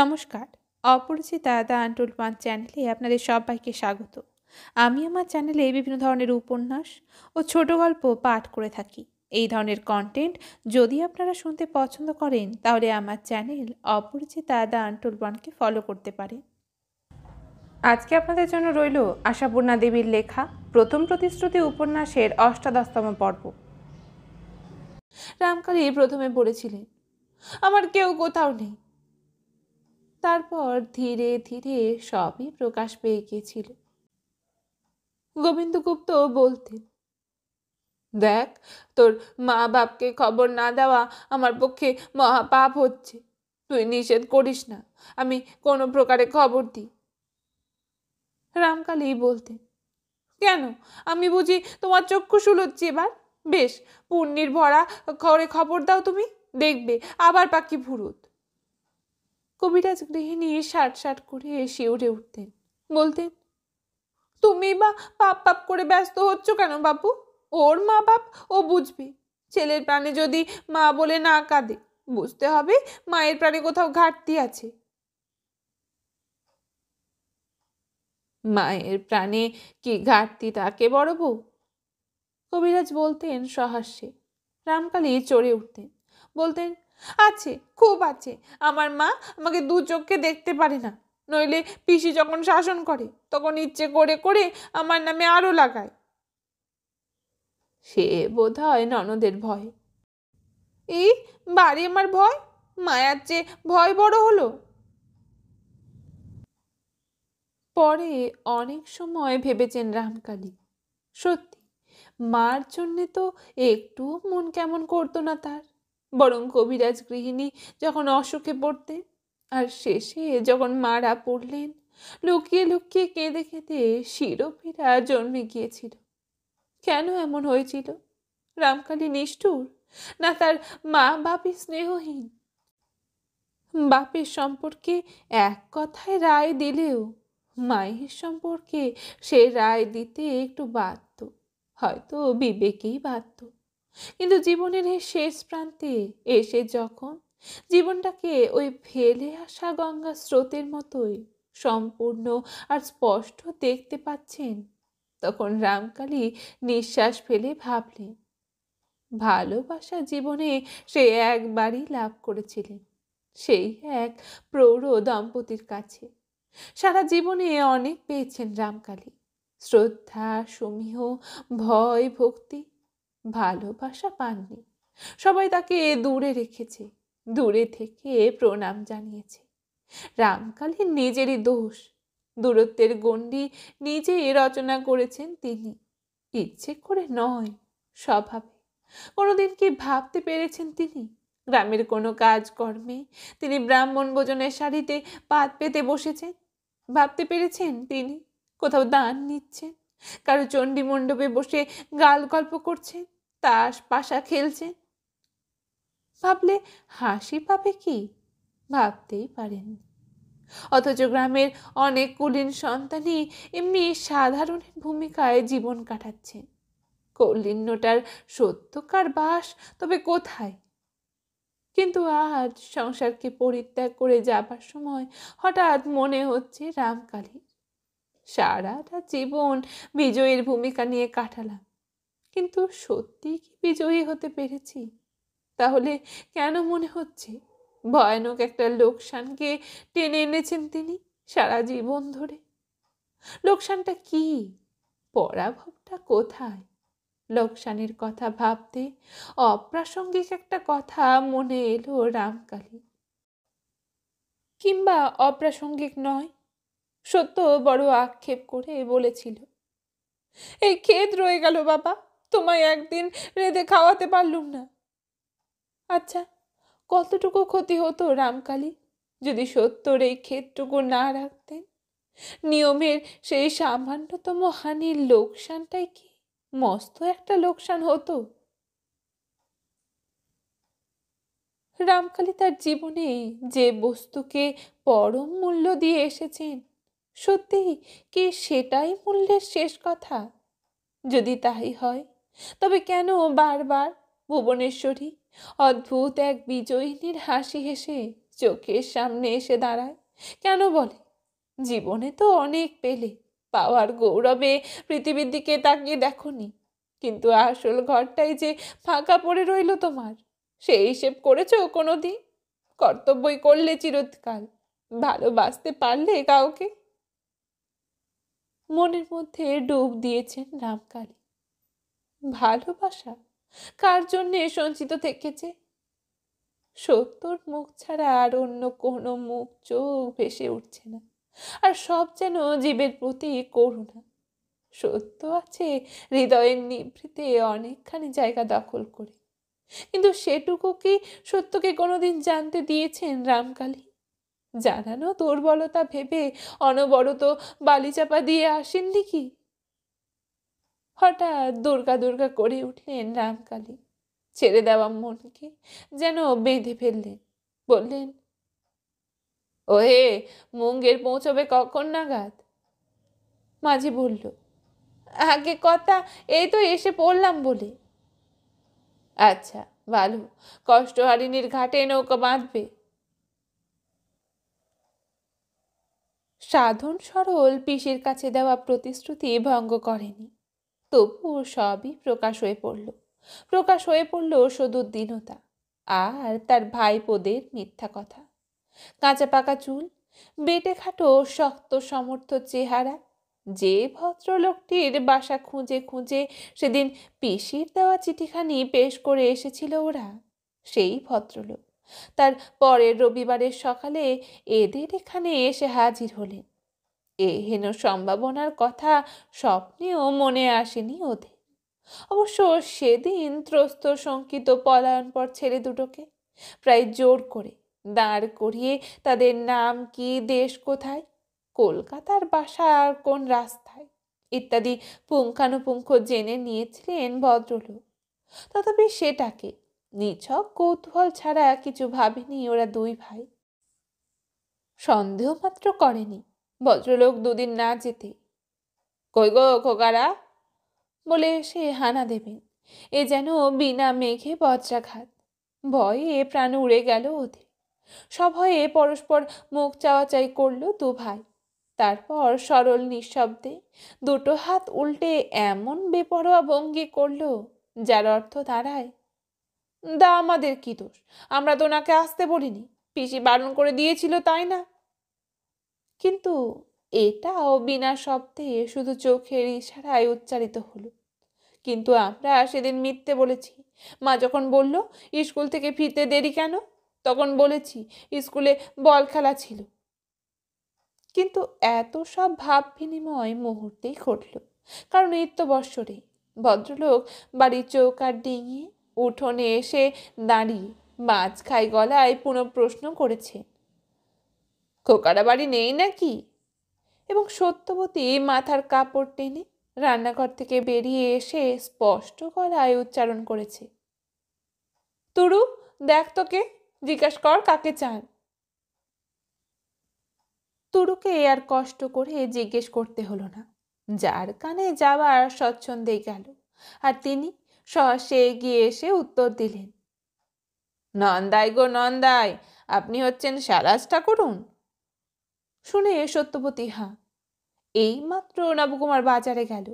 নমস্কার অপরিচিতা দ্য আন্টুল পান চ্যানেলে আপনাদের সবাইকে স্বাগত আমি আমার চ্যানেলে বিভিন্ন ধরনের উপন্যাস ও ছোট গল্প পাঠ করে থাকি এই ধরনের কন্টেন্ট যদি আপনারা শুনতে পছন্দ করেন তাহলে আমার চ্যানেল অপরিচিতা দ্য আন্টুল পানকে ফলো করতে পারেন আজকে আপনাদের জন্য রইল আশাপূর্ণা দেবীর লেখা প্রথম প্রতিশ্রুতি উপন্যাসের অষ্টাদশতম পর্ব রামকালী প্রথমে বলেছিলেন আমার কেউ কোথাও নেই তারপর ধীরে ধীরে সবই প্রকাশ পেয়ে গিয়েছিল গোবিন্দগুপ্ত বলতেন দেখ তোর মা বাপকে খবর না দেওয়া আমার পক্ষে মহাপাপ হচ্ছে তুই নিষেধ করিস না আমি কোনো প্রকারে খবর দিই রামকালী বলতেন কেন আমি বুঝি তোমার চক্ষু সুলচ্ছে এবার বেশ পুণ্যির ভরা ঘরে খবর দাও তুমি দেখবে আবার পাখি ভুরুত কবিরাজ গৃহিণী সাট সাট করে এসে উড়ে উঠতেন বলতেন তুমি বা পাপ পাপ করে ব্যস্ত হচ্ছ কেন বাপু ওর মা বাপ ও বুঝবে ছেলের প্রাণে যদি মা বলে না কাঁদে বুঝতে হবে মায়ের প্রাণে কোথাও ঘাটতি আছে মায়ের প্রাণে কি ঘাটতি তাকে বড় বউ কবিরাজ বলতেন সহাস্যে রামকালী চড়ে উঠতেন বলতেন আছে খুব আছে আমার মা আমাকে দু চোখকে দেখতে পারে না নইলে পিসি যখন শাসন করে তখন ইচ্ছে করে করে আমার নামে আরও লাগায় সে বোধ হয় ননদের ভয় এই বাড়ি আমার ভয় মায়ার চেয়ে ভয় বড় হলো পরে অনেক সময় ভেবেছেন রামকালী সত্যি মার জন্যে তো একটু মন কেমন করতো না তার বরং কবিরাজ গৃহিণী যখন অসুখে পড়তেন আর শেষে যখন মারা পড়লেন লুকিয়ে লুকিয়ে কেঁদে কেঁদে শিরোপীরা জন্মে গিয়েছিল কেন এমন হয়েছিল রামকালী নিষ্ঠুর না তার মা বাপি স্নেহহীন বাপের সম্পর্কে এক কথায় রায় দিলেও মায়ের সম্পর্কে সে রায় দিতে একটু বাধ্য হয়তো বিবেকেই বাধ্য কিন্তু জীবনের এই শেষ প্রান্তে এসে যখন জীবনটাকে ওই ফেলে আসা গঙ্গা স্রোতের মতোই সম্পূর্ণ আর স্পষ্ট দেখতে পাচ্ছেন তখন রামকালী নিঃশ্বাস ফেলে ভাবলেন ভালোবাসা জীবনে সে একবারই লাভ করেছিলেন সেই এক প্রৌঢ় দম্পতির কাছে সারা জীবনে অনেক পেয়েছেন রামকালী শ্রদ্ধা সমীহ ভয় ভক্তি ভালোবাসা পাননি সবাই তাকে দূরে রেখেছে দূরে থেকে প্রণাম জানিয়েছে রামকালের নিজেরই দোষ দূরত্বের গণ্ডি নিজে রচনা করেছেন তিনি ইচ্ছে করে নয় স্বভাবে কোনোদিন কি ভাবতে পেরেছেন তিনি গ্রামের কোনো কাজকর্মে তিনি ব্রাহ্মণ ভোজনের শাড়িতে পাত পেতে বসেছেন ভাবতে পেরেছেন তিনি কোথাও দান নিচ্ছেন কারো চণ্ডী মণ্ডপে বসে গাল গল্প করছেন তাস পাশা খেলছেন ভাবলে হাসি পাবে কি ভাবতেই পারেন অথচ গ্রামের অনেক কুলীন সন্তানই এমনি সাধারণ ভূমিকায় জীবন কাটাচ্ছেন কৌলিন্যটার সত্যকার বাস তবে কোথায় কিন্তু আজ সংসারকে পরিত্যাগ করে যাবার সময় হঠাৎ মনে হচ্ছে রামকালী সারাটা জীবন বিজয়ের ভূমিকা নিয়ে কাটালাম কিন্তু সত্যি কি বিজয়ী হতে পেরেছি তাহলে কেন মনে হচ্ছে ভয়ানক একটা লোকসানকে টেনে এনেছেন তিনি সারা জীবন ধরে লোকসানটা কি পরাভবটা কোথায় লোকসানের কথা ভাবতে অপ্রাসঙ্গিক একটা কথা মনে এলো রামকালী কিংবা অপ্রাসঙ্গিক নয় সত্য বড় আক্ষেপ করে বলেছিল এই খেদ রয়ে গেল বাবা তোমায় একদিন রেঁধে খাওয়াতে পারলুম না আচ্ছা কতটুকু ক্ষতি হতো রামকালী যদি সত্যর এই ক্ষেতটুকু না রাখতেন নিয়মের সেই সামান্যতম হানির লোকসানটাই কি মস্ত একটা লোকসান হতো রামকালী তার জীবনে যে বস্তুকে পরম মূল্য দিয়ে এসেছেন সত্যি কি সেটাই মূল্যের শেষ কথা যদি তাই হয় তবে কেন বারবার ভুবনেশ্বরী অদ্ভুত এক বিজয়িনীর হাসি হেসে চোখের সামনে এসে দাঁড়ায় কেন বলে জীবনে তো অনেক পেলে পাওয়ার গৌরবে পৃথিবীর দিকে তাকিয়ে দেখনি কিন্তু আসল ঘরটাই যে ফাঁকা পড়ে রইল তোমার সেই হিসেব করেছো কোনো দিন কর্তব্যই করলে চিরৎকাল ভালোবাসতে পারলে কাউকে মনের মধ্যে ডুব দিয়েছেন রামকালী ভালোবাসা কার জন্যে সঞ্চিত থেকেছে সত্যর মুখ ছাড়া আর অন্য কোনো মুখ চোখ ভেসে উঠছে না আর সব যেন জীবের প্রতি করুণা সত্য আছে হৃদয়ের নিভৃতে অনেকখানি জায়গা দখল করে কিন্তু সেটুকু কি সত্যকে কোনোদিন জানতে দিয়েছেন রামকালী জানানো দুর্বলতা ভেবে অনবরত বালিচাপা দিয়ে আসেননি কি হঠাৎ দুর্গা দুর্গা করে উঠলেন রামকালী ছেড়ে দেওয়া মনকে যেন বেঁধে ফেললেন বললেন ওহে মুঙ্গের পৌঁছবে কখন নাগাদ মাঝি বলল আগে কথা এই তো এসে পড়লাম বলে আচ্ছা ভালো কষ্টহারিণীর ঘাটে নৌকা বাঁধবে সাধন সরল পিসির কাছে দেওয়া প্রতিশ্রুতি ভঙ্গ করেনি তবুও সবই প্রকাশ হয়ে পড়ল প্রকাশ হয়ে পড়ল শুধু দীনতা আর তার ভাইপোদের মিথ্যা কথা কাঁচা পাকা চুল বেটে খাটো শক্ত সমর্থ চেহারা যে ভদ্রলোকটির বাসা খুঁজে খুঁজে সেদিন পিসির দেওয়া চিঠিখানি পেশ করে এসেছিল ওরা সেই ভদ্রলোক তার পরের রবিবারের সকালে এদের এখানে এসে হাজির হলেন এ হেন সম্ভাবনার কথা স্বপ্নেও মনে আসেনি ওদের অবশ্য সেদিন ত্রস্ত শঙ্কিত পলায়নপর ছেলে দুটোকে প্রায় জোর করে দাঁড় করিয়ে তাদের নাম কি দেশ কোথায় কলকাতার বাসার কোন রাস্তায় ইত্যাদি পুঙ্খানুপুঙ্খ জেনে নিয়েছিলেন ভদ্রলোক তথাপি সেটাকে নিছক কৌতূহল ছাড়া কিছু ভাবেনি ওরা দুই ভাই সন্দেহ মাত্র করেনি ভদ্রলোক দুদিন না যেতে কই গো খোকারা বলে সে হানা দেবেন এ যেন বিনা মেঘে বজ্রাঘাত ভয়ে এ প্রাণ উড়ে গেল ওদের হয়ে পরস্পর মুখ চাওয়াচাই করল দু ভাই তারপর সরল নিঃশব্দে দুটো হাত উল্টে এমন বেপরোয়া ভঙ্গি করল যার অর্থ দাঁড়ায় দা আমাদের কি দোষ আমরা তো ওনাকে আসতে বলিনি পিসি বারণ করে দিয়েছিল তাই না কিন্তু এটাও বিনা শব্দে শুধু চোখের ইশারায় উচ্চারিত হলো কিন্তু আমরা সেদিন মিথ্যে বলেছি মা যখন বলল স্কুল থেকে ফিরতে দেরি কেন তখন বলেছি স্কুলে বল খেলা ছিল কিন্তু এত সব ভাব বিনিময় মুহূর্তেই ঘটল কারণ নিত্য বৎসরে ভদ্রলোক বাড়ির চৌকার ডিঙিয়ে উঠোনে এসে দাঁড়িয়ে মাছ খাই গলায় পুনঃপ্রশ্ন করেছে খোকারা বাড়ি নেই নাকি এবং সত্যবতী মাথার কাপড় টেনে রান্নাঘর থেকে বেরিয়ে এসে স্পষ্ট গলায় উচ্চারণ করেছে তুরু দেখ তোকে জিজ্ঞাসা কর কাকে চান তুরুকে আর কষ্ট করে জিজ্ঞেস করতে হলো না যার কানে যাওয়ার স্বচ্ছন্দে গেল আর তিনি সে এগিয়ে এসে উত্তর দিলেন নন্দাই গো নন্দাই আপনি হচ্ছেন সারাজটা করুন শুনে সত্যপতি হা হ্যাঁ, এইমাত্র নবকুমার বাজারে গেল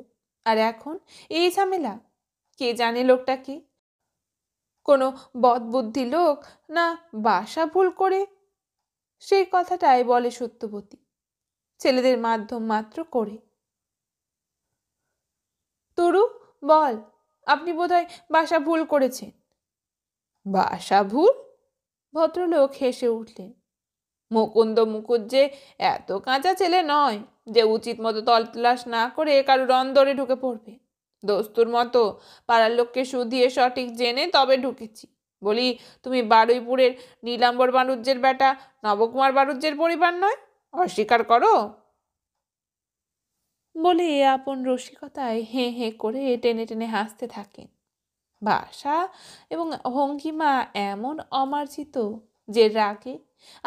আর এখন এই ঝামেলা কে জানে লোকটা কে কোনো বদবুদ্ধি লোক না বাসা ভুল করে সেই কথাটাই বলে সত্যবতী ছেলেদের মাধ্যম মাত্র করে তরু বল আপনি বোধহয় বাসা ভুল করেছেন বাসা ভুল ভদ্রলোক হেসে উঠলেন মুকুন্দ মুখুজ্জে এত কাঁচা ছেলে নয় যে উচিত মতো তল্লাশ না করে কারুর অন্দরে ঢুকে পড়বে দোস্তুর মতো পাড়ার লোককে শুধিয়ে সঠিক জেনে তবে ঢুকেছি বলি তুমি বারুইপুরের নীলাম্বর বাণুজ্যের বেটা নবকুমার বাণুজ্যের পরিবার নয় অস্বীকার করো বলে আপন রসিকতায় হেঁ হেঁ করে টেনে টেনে হাসতে থাকেন ভাষা এবং ভঙ্গিমা এমন অমার্জিত যে রাগে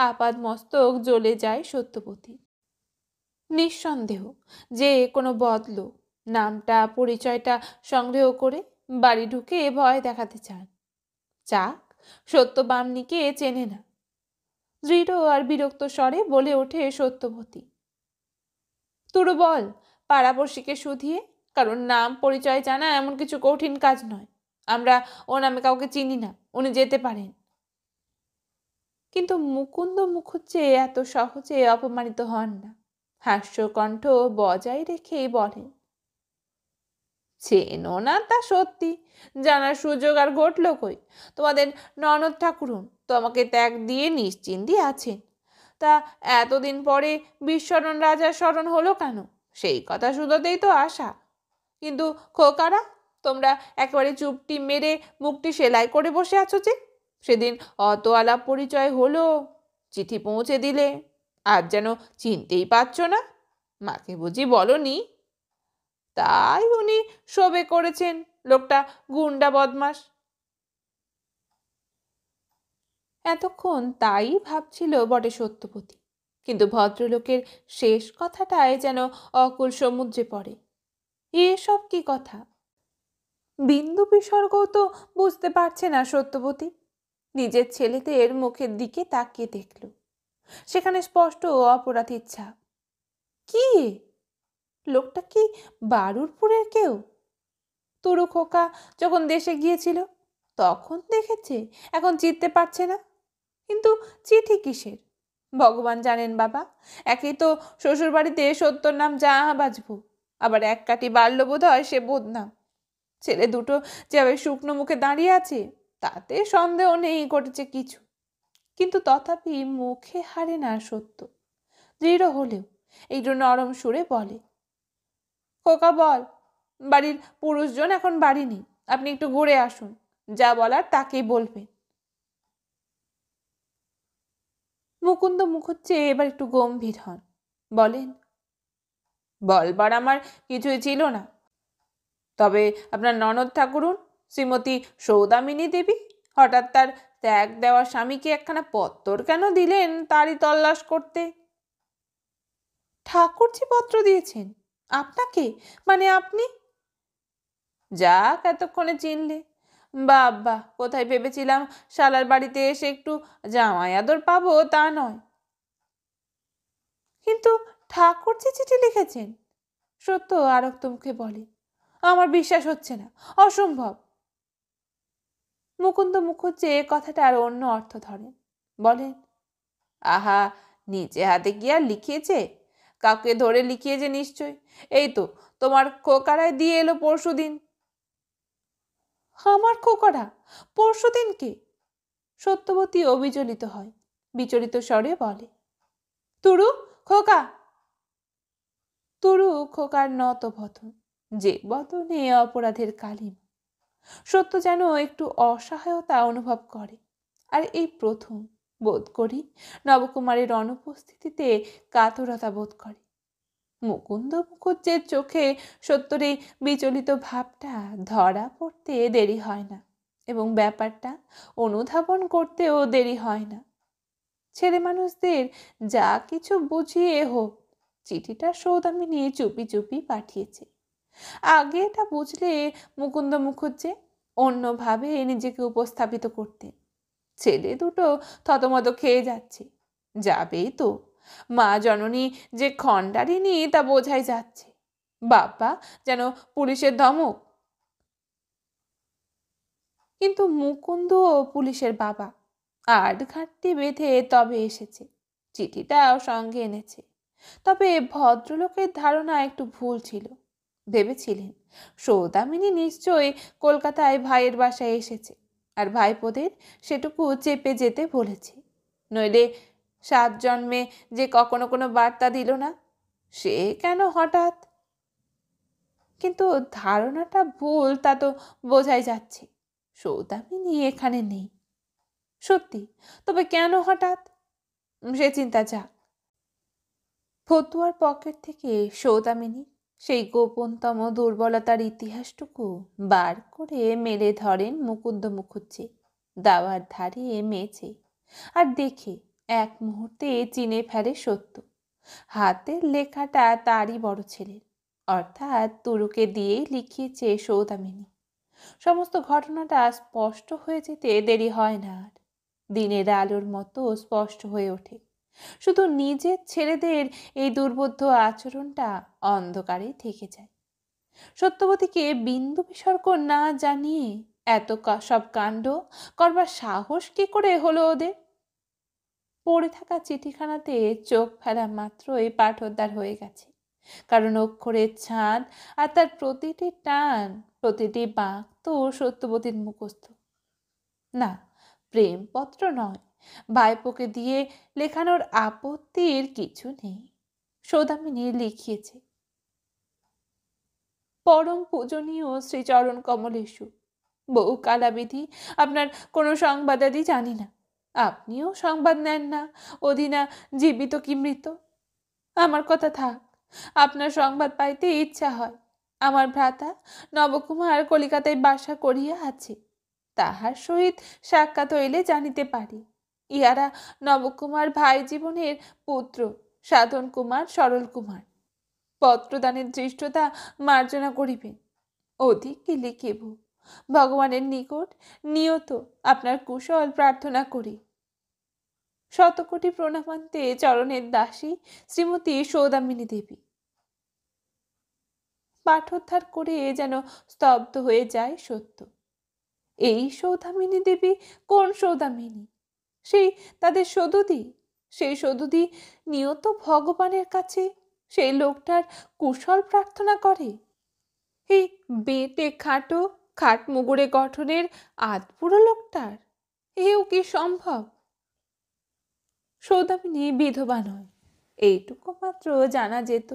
আপাদ মস্তক জ্বলে যায় সত্যপতি নিঃসন্দেহ যে কোনো বদলো নামটা পরিচয়টা সংগ্রহ করে বাড়ি ঢুকে ভয় দেখাতে চান চাক সত্যবামনিকে চেনে না দৃঢ় আর বিরক্ত স্বরে বলে ওঠে সত্যবতী তুরু বল পাড়াপড়শিকে শুধিয়ে কারণ নাম পরিচয় জানা এমন কিছু কঠিন কাজ নয় আমরা ও নামে কাউকে চিনি না উনি যেতে পারেন কিন্তু মুকুন্দ মুখুজ্জে এত সহজে অপমানিত হন না হাস্যকণ্ঠ বজায় রেখেই বলেন চেনো না তা সত্যি জানার সুযোগ আর ঘটল কই তোমাদের ননদ ঠাকুরুন তোমাকে ত্যাগ দিয়ে নিশ্চিন্তি আছেন তা এতদিন পরে বিশ্বরণ রাজার স্মরণ হলো কেন সেই কথা শুধোতেই তো আশা কিন্তু খোকারা তোমরা একেবারে চুপটি মেরে মুখটি সেলাই করে বসে আছো যে সেদিন অত আলাপ পরিচয় হলো চিঠি পৌঁছে দিলে আর যেন চিনতেই পারছ না মাকে বুঝি বলনি তাই উনি শোবে করেছেন লোকটা গুন্ডা বদমাস এতক্ষণ তাই ভাবছিল বটে সত্যপতি কিন্তু ভদ্রলোকের শেষ কথাটায় যেন অকুল সমুদ্রে পড়ে এসব কি কথা বিন্দু বিসর্গও তো বুঝতে পারছে না সত্যপতি নিজের ছেলেদের মুখের দিকে তাকিয়ে দেখল সেখানে স্পষ্ট অপরাধ ছাপ কি লোকটা কি বারুরপুরের কেউ তুরু খোকা যখন দেশে গিয়েছিল তখন দেখেছে এখন চিনতে পারছে না কিন্তু চিঠি কিসের ভগবান জানেন বাবা একই তো শ্বশুরবাড়িতে সত্যর নাম যা বাজবো আবার এক কাটি বাড়লো বোধ হয় সে বোধ নাম ছেলে দুটো যে শুকনো মুখে দাঁড়িয়ে আছে তাতে সন্দেহ নেই ঘটেছে কিছু কিন্তু তথাপি মুখে হারে না সত্য দৃঢ় হলেও একটু নরম সুরে বলে খোকা বল বাড়ির পুরুষজন এখন বাড়ি নেই আপনি একটু ঘুরে আসুন যা বলার তাকেই বলবেন মুকুন্দ মুখুজ্জে এবার একটু গম্ভীর হন বলেন বলবার আমার কিছুই ছিল না তবে আপনার ননদ ঠাকুরুন শ্রীমতী সৌদামিনী দেবী হঠাৎ তার ত্যাগ দেওয়া স্বামীকে একখানা পত্তর কেন দিলেন তারই তল্লাশ করতে ঠাকুরজি পত্র দিয়েছেন আপনাকে মানে আপনি যাক এতক্ষণে চিনলে বাবা কোথায় ভেবেছিলাম শালার বাড়িতে এসে একটু জামাই আদর পাবো তা নয় কিন্তু ঠাকুরজি চিঠি লিখেছেন সত্য আরক্ত মুখে বলে আমার বিশ্বাস হচ্ছে না অসম্ভব মুকুন্দ মুখুজ্জে আর অন্য অর্থ ধরেন বলেন আহা নিজে হাতে গিয়া লিখিয়েছে কাউকে ধরে লিখিয়েছে নিশ্চয় এই তো তোমার খোকারায় দিয়ে এলো পরশু দিন আমার খোকারা পরশু দিনকে সত্যবতী অবিচলিত হয় বিচলিত স্বরে বলে তুরু খোকা তুরু খোকার নত বতন যে বদনে অপরাধের কালিমা সত্য যেন একটু অসহায়তা অনুভব করে আর এই প্রথম বোধ করি নবকুমারের অনুপস্থিতিতে কাতরতা বোধ করে মুকুন্দ মুখুজ্জের চোখে সত্যের এই বিচলিত ভাবটা ধরা পড়তে দেরি হয় না এবং ব্যাপারটা অনুধাবন করতেও দেরি হয় না ছেলে মানুষদের যা কিছু বুঝিয়ে হোক চিঠিটা সৌদামিনী চুপি চুপি পাঠিয়েছে আগে এটা বুঝলে মুকুন্দ মুখুজ্জে অন্যভাবে নিজেকে উপস্থাপিত করতেন ছেলে দুটো থতমত খেয়ে যাচ্ছে যাবেই তো মা জননী যে খণ্ডারিণী তা বোঝাই যাচ্ছে বাবা যেন পুলিশের ধমক কিন্তু মুকুন্দ পুলিশের বাবা আট ঘাটটি বেঁধে তবে এসেছে চিঠিটাও সঙ্গে এনেছে তবে ভদ্রলোকের ধারণা একটু ভুল ছিল ভেবেছিলেন সৌদামিনী নিশ্চয়ই কলকাতায় ভাইয়ের বাসায় এসেছে আর ভাইপোদের সেটুকু চেপে যেতে বলেছে নইলে সাত জন্মে যে কখনো কোনো বার্তা দিল না সে কেন হঠাৎ কিন্তু ধারণাটা ভুল তা তো বোঝাই যাচ্ছে সৌদামিনী এখানে নেই সত্যি তবে কেন হঠাৎ সে চিন্তা যাক ফতুয়ার পকেট থেকে সৌদামিনী সেই গোপনতম দুর্বলতার ইতিহাসটুকু বার করে মেলে ধরেন মুকুন্দ মুখুজ্জি দাওয়ার ধারে মেছে আর দেখে এক মুহূর্তে চিনে ফেলে সত্য হাতের লেখাটা তারই বড় ছেলের অর্থাৎ তুরুকে দিয়েই লিখিয়েছে সৌদামিনী সমস্ত ঘটনাটা স্পষ্ট হয়ে যেতে দেরি হয় না আর দিনের আলোর মতো স্পষ্ট হয়ে ওঠে শুধু নিজের ছেলেদের এই দুর্বোধ্য আচরণটা অন্ধকারে থেকে যায় সত্যবতীকে বিন্দু বিসর্গ না জানিয়ে এত সব কাণ্ড করবার সাহস কি করে হলো ওদের পড়ে থাকা চিঠিখানাতে চোখ ফেলা মাত্রই পাঠোদ্ধার হয়ে গেছে কারণ অক্ষরের ছাঁদ আর তার প্রতিটি টান প্রতিটি বাঁক তো সত্যবতীর মুখস্থ না প্রেমপত্র নয় বায়পোকে দিয়ে লেখানোর আপত্তির কিছু নেই সৌদামিনী লিখিয়েছে পরম পূজনীয় শ্রীচরণ কমলেশু বহু কালাবিধি আপনার কোনো সংবাদাদি জানি না আপনিও সংবাদ নেন না অধীনা জীবিত কি মৃত আমার কথা থাক আপনার সংবাদ পাইতে ইচ্ছা হয় আমার ভ্রাতা নবকুমার কলিকাতায় বাসা করিয়া আছে তাহার সহিত সাক্ষাৎ হইলে জানিতে পারি ইহারা নবকুমার ভাই জীবনের পুত্র সাধন কুমার সরল কুমার পত্রদানের দৃষ্টতা মার্জনা করিবেন অধিক কি লিখিব ভগবানের নিকট নিয়ত আপনার কুশল প্রার্থনা করি শতকোটি প্রণামান্তে চরণের দাসী শ্রীমতী সৌদামিনী দেবী পাঠোদ্ধার করে যেন স্তব্ধ হয়ে যায় সত্য এই সৌদামিনী দেবী কোন সৌদামিনী সেই তাদের সদুদি সেই সদুদি নিয়ত ভগবানের কাছে সেই লোকটার কুশল প্রার্থনা করে এই বেটে খাটো খাট মুগুরে গঠনের আধপুরো লোকটার এও কি সম্ভব সৌদামিনী বিধবা নয় এইটুকু মাত্র জানা যেত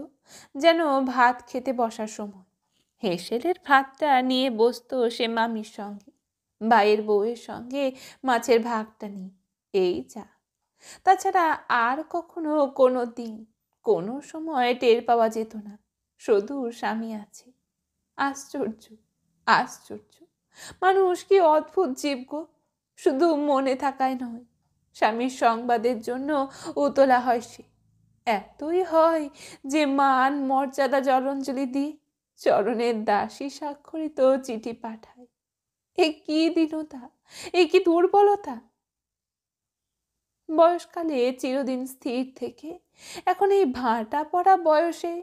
যেন ভাত খেতে বসার সময় হেসেলের ভাতটা নিয়ে বসতো সে মামির সঙ্গে ভাইয়ের বউয়ের সঙ্গে মাছের ভাগটা নিয়ে এই যা তাছাড়া আর কখনো কোনো দিন কোনো সময় টের পাওয়া যেত না শুধু স্বামী আছে আশ্চর্য আশ্চর্য মানুষ কি অদ্ভুত জীব গো শুধু মনে থাকায় নয় স্বামীর সংবাদের জন্য উতলা হয় সে এতই হয় যে মান মর্যাদা জলঞ্জলি দিয়ে চরণের দাসী স্বাক্ষরিত চিঠি পাঠায় এ কি দীনতা এ কি দুর্বলতা বয়সকালে চিরদিন স্থির থেকে এখন এই ভাঁটা পড়া বয়সে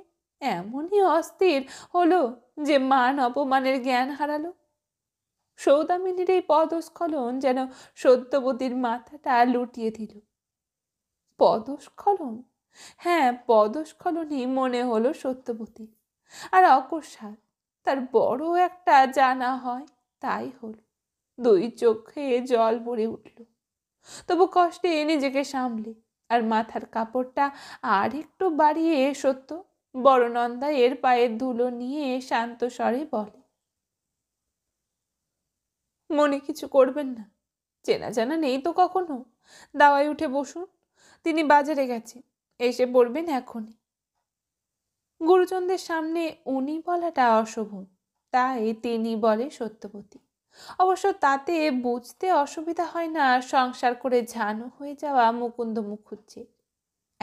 এমনই অস্থির হলো যে মান অপমানের জ্ঞান হারালো সৌদামিনীর এই পদস্খলন যেন সত্যবতীর মাথাটা লুটিয়ে দিল পদস্খলন হ্যাঁ পদস্খলনই মনে হলো সত্যবতী আর অকস্মাৎ তার বড় একটা জানা হয় তাই হল দুই চোখে জল ভরে উঠলো তবু কষ্টে এ নিজেকে সামলি আর মাথার কাপড়টা আর একটু বাড়িয়ে সত্য নন্দা এর পায়ের ধুলো নিয়ে শান্ত স্বরে বলে মনে কিছু করবেন না চেনা জানা নেই তো কখনো দাওয়ায় উঠে বসুন তিনি বাজারে গেছেন এসে পড়বেন এখনই গুরুজনদের সামনে উনি বলাটা অশোভন তাই তিনি বলে সত্যপতি অবশ্য তাতে বুঝতে অসুবিধা হয় না সংসার করে ঝানু হয়ে যাওয়া মুকুন্দ মুখুজ্জি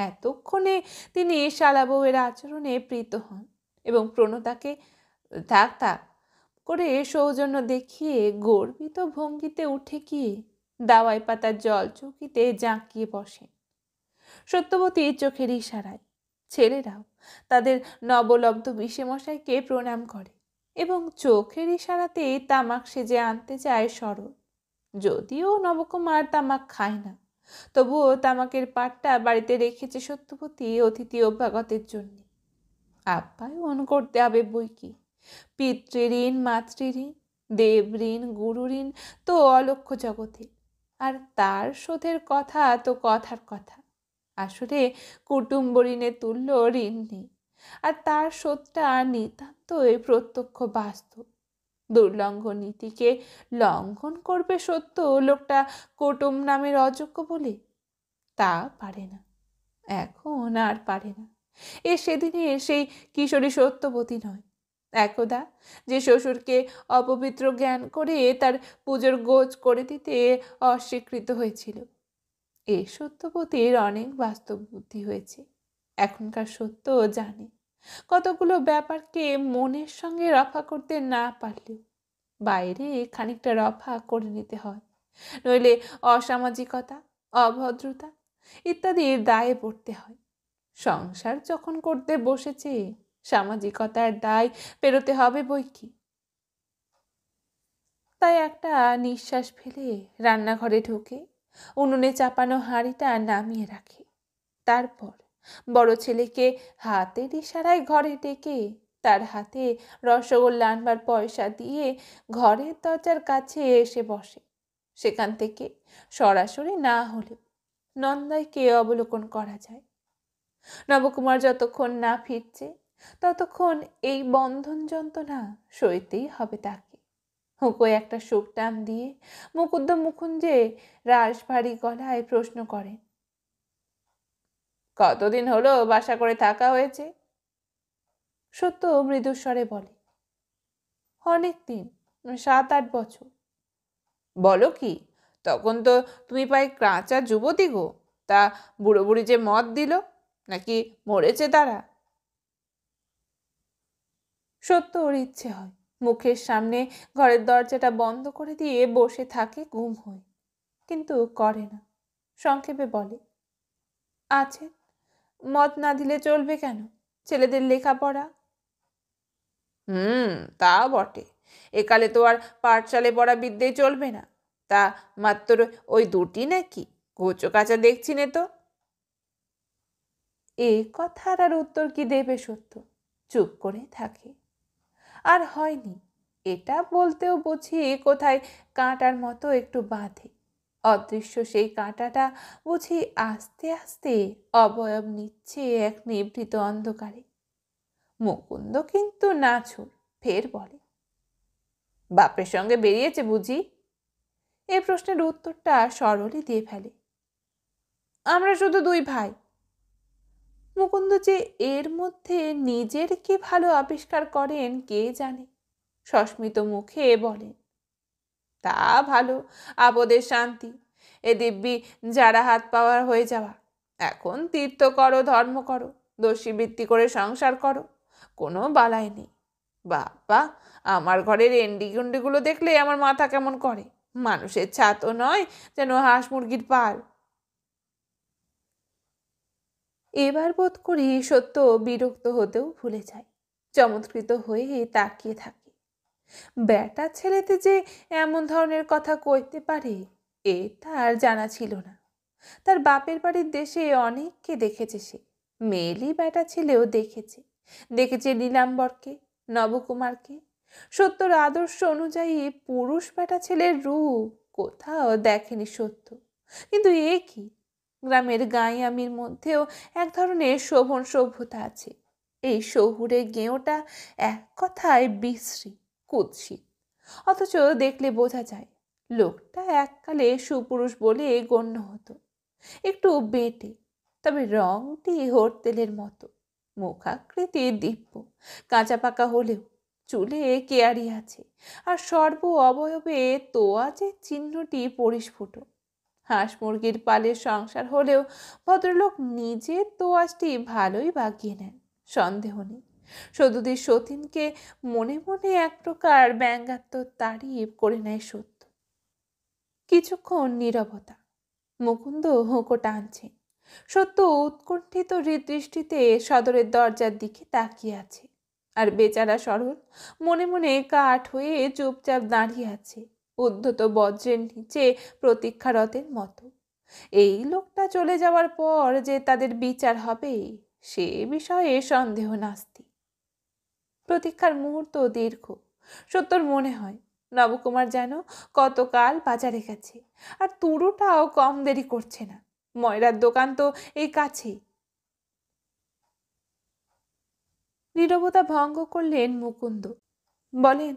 এতক্ষণে তিনি শালাবউয়ের আচরণে প্রীত হন এবং প্রণতাকে থাক থাক করে সৌজন্য দেখিয়ে গর্বিত ভঙ্গিতে উঠে গিয়ে দাওয়াই পাতার জল চৌকিতে জাঁকিয়ে বসে সত্যবতী চোখের ইশারায় ছেলেরাও তাদের নবলব্ধ বিষেমশাইকে প্রণাম করে এবং চোখের ইশারাতে তামাক সেজে আনতে চায় সরল যদিও নবকুমার তামাক খায় না তবুও তামাকের পাটটা বাড়িতে রেখেছে সত্যপতি অতিথি অভ্যাগতের জন্য অন করতে হবে বই কি পিতৃঋণ মাতৃঋণ দেবঋণ ঋণ তো অলক্ষ জগতে আর তার শোধের কথা তো কথার কথা আসলে কুটুম্ব ঋণে তুল্য ঋণ নেই আর তার সত্যটা নিতান্তই প্রত্যক্ষ বাস্তব দুর্লঙ্ঘ নীতিকে লঙ্ঘন করবে সত্য লোকটা কুটুম নামের অযোগ্য বলে তা পারে না এখন আর পারে না এ সেদিনের সেই কিশোরী সত্যবতী নয় একদা যে শ্বশুরকে অপবিত্র জ্ঞান করে তার পুজোর গোজ করে দিতে অস্বীকৃত হয়েছিল এ সত্যপতির অনেক বাস্তব বুদ্ধি হয়েছে এখনকার সত্যও জানি কতগুলো ব্যাপারকে মনের সঙ্গে রফা করতে না পারলেও বাইরে খানিকটা রফা করে নিতে হয় নইলে অসামাজিকতা অভদ্রতা ইত্যাদির দায়ে পড়তে হয় সংসার যখন করতে বসেছে সামাজিকতার দায় পেরোতে হবে বই কি তাই একটা নিঃশ্বাস ফেলে রান্নাঘরে ঢুকে উনুনে চাপানো হাঁড়িটা নামিয়ে রাখে তারপর বড় ছেলেকে হাতের ইশারায় ঘরে ডেকে তার হাতে রসগোল্লা আনবার পয়সা দিয়ে ঘরের দরজার কাছে এসে বসে সেখান থেকে সরাসরি না হলে নন্দায় কে অবলোকন করা যায় নবকুমার যতক্ষণ না ফিরছে ততক্ষণ এই বন্ধন যন্ত্রণা সইতেই হবে তাকে হুঁকোয় একটা সুখ টান দিয়ে মুকুদ্দ মুকুঞ্জে রাসভারী গলায় প্রশ্ন করেন কতদিন হলো বাসা করে থাকা হয়েছে সত্য মৃদুস্বরে বলে অনেক দিন সাত আট বছর বলো কি তখন তো তুমি পাই কাঁচা যুবতী গো তা বুড়ো বুড়ি যে মদ দিল নাকি মরেছে তারা সত্য ওর ইচ্ছে হয় মুখের সামনে ঘরের দরজাটা বন্ধ করে দিয়ে বসে থাকে গুম হয়ে কিন্তু করে না সংক্ষেপে বলে আছে মত না দিলে চলবে কেন ছেলেদের লেখাপড়া হুম তা বটে একালে তো আর পাঠশালে পড়া বিদ্যে চলবে না তা মাত্র ওই দুটি নাকি ঘোচো কাঁচা দেখছি নে তো এ কথার আর উত্তর কি দেবে সত্য চুপ করে থাকে আর হয়নি এটা বলতেও বুঝি কোথায় কাঁটার মতো একটু বাঁধে অদৃশ্য সেই কাঁটাটা বুঝি আস্তে আস্তে অবয়ব নিচ্ছে এক নিভৃত অন্ধকারে মুকুন্দ কিন্তু নাছুর ফের বলে বাপের সঙ্গে বেরিয়েছে বুঝি এ প্রশ্নের উত্তরটা সরলই দিয়ে ফেলে আমরা শুধু দুই ভাই মুকুন্দ যে এর মধ্যে নিজের কি ভালো আবিষ্কার করেন কে জানে সস্মিত মুখে বলেন তা ভালো আপদের শান্তি এ দিব্যি যারা হাত পাওয়ার হয়ে যাওয়া এখন তীর্থ করো ধর্ম করো দোষী বৃত্তি করে সংসার করো কোনো বালাই নেই বাবা আমার ঘরের এন্ডি গুন্ডিগুলো দেখলে আমার মাথা কেমন করে মানুষের ছাতও নয় যেন হাঁস মুরগির পাল এবার বোধ করি সত্য বিরক্ত হতেও ভুলে যায় চমৎকৃত হয়ে তাকিয়ে থাকে বেটা ছেলেতে যে এমন ধরনের কথা কইতে পারে এ তার জানা ছিল না তার বাপের বাড়ির দেশে অনেককে দেখেছে সে মেয়েলি বেটা ছেলেও দেখেছে দেখেছে নীলাম্বরকে নবকুমারকে সত্যর আদর্শ অনুযায়ী পুরুষ বেটা ছেলের রূপ কোথাও দেখেনি সত্য কিন্তু এ কি গ্রামের গাঁয়ামির মধ্যেও এক ধরনের শোভন সভ্যতা আছে এই শহুরে গেঁওটা এক কথায় বিশ্রী কুৎসিত অথচ দেখলে বোঝা যায় লোকটা এককালে সুপুরুষ বলে গণ্য হতো একটু বেটে তবে রঙটি তেলের মতো মুখাকৃতি দিব্য কাঁচা পাকা হলেও চুলে কেয়ারি আছে আর সর্ব অবয়বে তোয়াজের চিহ্নটি পরিস্ফুট হাঁস মুরগির পালের সংসার হলেও ভদ্রলোক নিজের তোয়াজটি ভালোই বাগিয়ে নেন সন্দেহ নেই সদুদি সতীনকে মনে মনে এক প্রকার ব্যঙ্গাত্মক তারিফ করে নেয় সত্য কিছুক্ষণ নীরবতা মুকুন্দ হোঁকো টানছে সত্য উৎকণ্ঠিত হৃদৃষ্টিতে সদরের দরজার দিকে তাকিয়ে আছে আর বেচারা সরল মনে মনে কাঠ হয়ে চুপচাপ দাঁড়িয়ে আছে উদ্ধত বজ্রের নিচে প্রতীক্ষারতের মতো এই লোকটা চলে যাওয়ার পর যে তাদের বিচার হবে সে বিষয়ে সন্দেহ নাস্তি প্রতীক্ষার মুহূর্ত দীর্ঘ সত্যর মনে হয় নবকুমার যেন কতকাল বাজারে গেছে আর তুরুটাও কম দেরি করছে না ময়রার দোকান তো এই কাছেই নীরবতা ভঙ্গ করলেন মুকুন্দ বলেন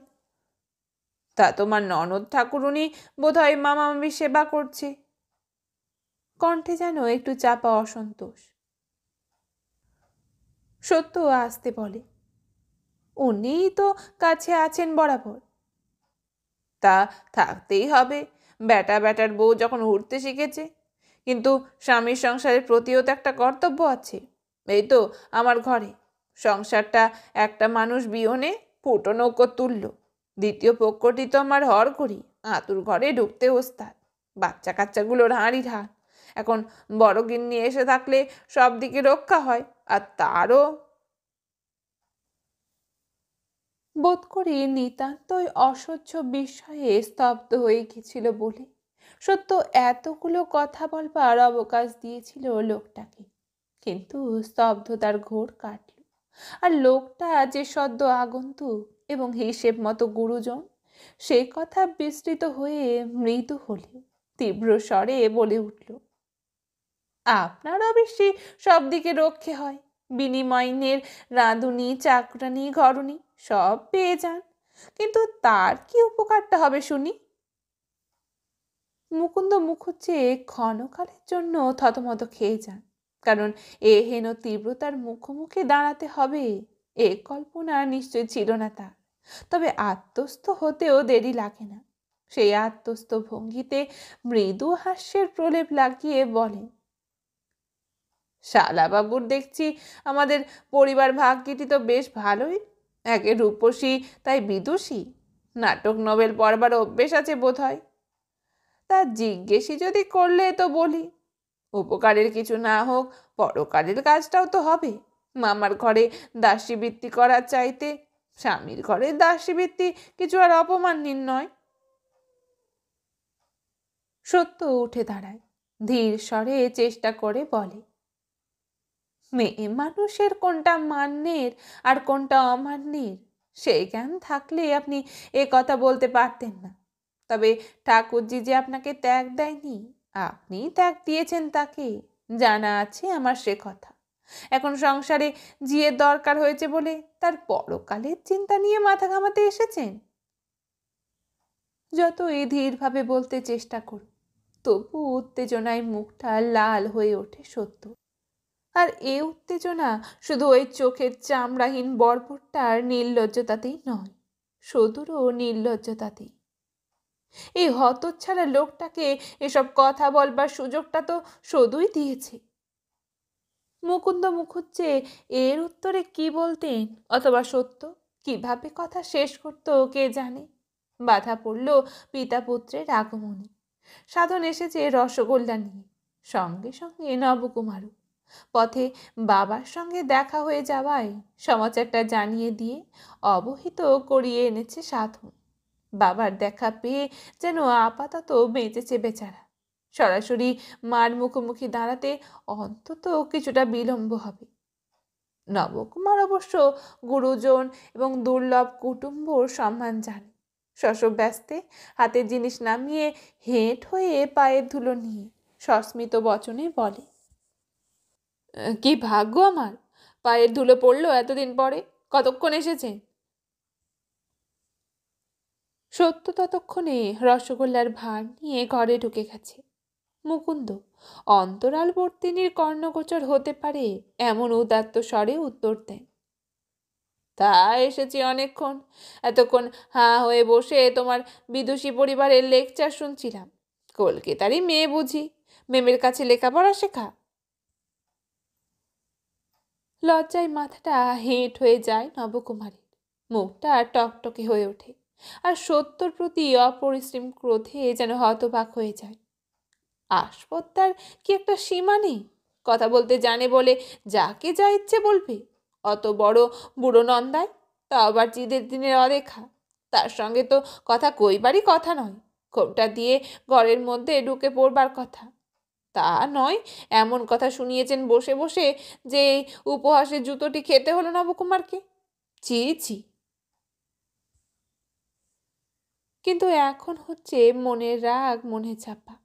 তা তোমার ননদ ঠাকুরুনি বোধ হয় মামামি সেবা করছে কণ্ঠে যেন একটু চাপা অসন্তোষ সত্য আসতে বলে উনিই তো কাছে আছেন বরাবর তা থাকতেই হবে ব্যাটা ব্যাটার বউ যখন উঠতে শিখেছে কিন্তু স্বামীর সংসারের প্রতিও তো একটা কর্তব্য আছে এই তো আমার ঘরে সংসারটা একটা মানুষ বিহনে ফুটো নৌকো তুলল দ্বিতীয় পক্ষটি তো আমার হর করি আতুর ঘরে ঢুকতে ওস্তাদ বাচ্চা কাচ্চাগুলোর হাঁড়ি ঢাল এখন বড় গিন্নি এসে থাকলে সব দিকে রক্ষা হয় আর তারও বোধ করি নিতান্তই অসহ্য বিস্ময়ে স্তব্ধ হয়ে গেছিল বলে সত্য এতগুলো কথা বলবার অবকাশ দিয়েছিল লোকটাকে কিন্তু স্তব্ধতার ঘোর কাটল আর লোকটা যে সদ্য আগন্তু এবং হিসেব মতো গুরুজন সে কথা বিস্তৃত হয়ে মৃদু হলেও তীব্র স্বরে বলে উঠল আপনার অবশ্যই সব দিকে রক্ষে হয় বিনিময়নের রাঁধুনি চাকরানি ঘরণী সব পেয়ে যান কিন্তু তার কি উপকারটা হবে শুনি মুকুন্দ মুখুজ্জে ক্ষণকালের জন্য থতমত খেয়ে যান কারণ এ হেন তীব্রতার মুখোমুখি দাঁড়াতে হবে এ কল্পনা নিশ্চয় ছিল না তা তবে আত্মস্থ হতেও দেরি লাগে না সেই আত্মস্থ ভঙ্গিতে মৃদু হাস্যের প্রলেপ লাগিয়ে বলেন শালাবাবুর দেখছি আমাদের পরিবার ভাগ্যটি তো বেশ ভালোই একে রূপসী তাই বিদুষী নাটক নোবেল পড়বার অভ্যেস আছে বোধ হয় তা জিজ্ঞেসি যদি করলে তো বলি উপকারের কিছু না হোক পরকারের কাজটাও তো হবে মামার ঘরে দাসীবৃত্তি করার চাইতে স্বামীর ঘরে দাসীবৃত্তি কিছু আর অপমান নয় সত্য উঠে দাঁড়ায় ধীর স্বরে চেষ্টা করে বলে মেয়ে মানুষের কোনটা মান্যের আর কোনটা অমান্যের সেই জ্ঞান থাকলে আপনি এ কথা বলতে পারতেন না তবে ঠাকুরজি যে আপনাকে ত্যাগ দেয়নি আপনি ত্যাগ দিয়েছেন তাকে জানা আছে আমার সে কথা এখন সংসারে জিয়ের দরকার হয়েছে বলে তার পরকালের চিন্তা নিয়ে মাথা ঘামাতে এসেছেন যত এই ধীরভাবে বলতে চেষ্টা করুন তবু উত্তেজনায় মুখটা লাল হয়ে ওঠে সত্য আর এ উত্তেজনা শুধু ওই চোখের চামড়াহীন আর নির্লজ্জতাতেই নয় সদুরও নির্লজ্জতাতেই এই হতচ্ছাড়া লোকটাকে এসব কথা বলবার সুযোগটা তো সদুই দিয়েছে মুকুন্দ মুখুজ্জে এর উত্তরে কি বলতেন অথবা সত্য কিভাবে কথা শেষ করতো কে জানে বাধা পড়ল পিতা পুত্রের আগমনে সাধন এসেছে রসগোল্লা নিয়ে সঙ্গে সঙ্গে নবকুমারও পথে বাবার সঙ্গে দেখা হয়ে যাওয়ায় সমাচারটা জানিয়ে দিয়ে অবহিত করিয়ে এনেছে সাধু বাবার দেখা পেয়ে যেন আপাতত বেঁচেছে বেচারা সরাসরি মার মুখোমুখি দাঁড়াতে অন্তত কিছুটা বিলম্ব হবে নবকুমার অবশ্য গুরুজন এবং দুর্লভ কুটুম্বর সম্মান জানে শশব ব্যস্তে হাতে জিনিস নামিয়ে হেঁট হয়ে পায়ের ধুলো নিয়ে সস্মিত বচনে বলে কি ভাগ্য আমার পায়ের ধুলো পড়লো এতদিন পরে কতক্ষণ এসেছে সত্য ততক্ষণে রসগোল্লার ভার নিয়ে ঘরে ঢুকে গেছে মুকুন্দ অন্তরালবর্তিনীর কর্ণগোচর হতে পারে এমন উদাত্ত স্বরে উত্তর দেন তা এসেছি অনেকক্ষণ এতক্ষণ হা হয়ে বসে তোমার বিদুষী পরিবারের লেকচার শুনছিলাম কলকাতারই মেয়ে বুঝি মেমের কাছে লেখাপড়া শেখা লজ্জায় মাথাটা হেঁট হয়ে যায় নবকুমারীর মুখটা আর টকটকে হয়ে ওঠে আর সত্যর প্রতি অপরিশ্রম ক্রোধে যেন হতবাক হয়ে যায় আসপত্তার কি একটা সীমা নেই কথা বলতে জানে বলে যাকে যা ইচ্ছে বলবে অত বড় বুড়ো নন্দায় তা আবার জিদের দিনের অদেখা তার সঙ্গে তো কথা কইবারই কথা নয় খোপটা দিয়ে ঘরের মধ্যে ঢুকে পড়বার কথা তা নয় এমন কথা শুনিয়েছেন বসে বসে যে উপহাসের জুতোটি খেতে হলো নবকুমারকে চি চি কিন্তু এখন হচ্ছে মনের রাগ মনে চাপা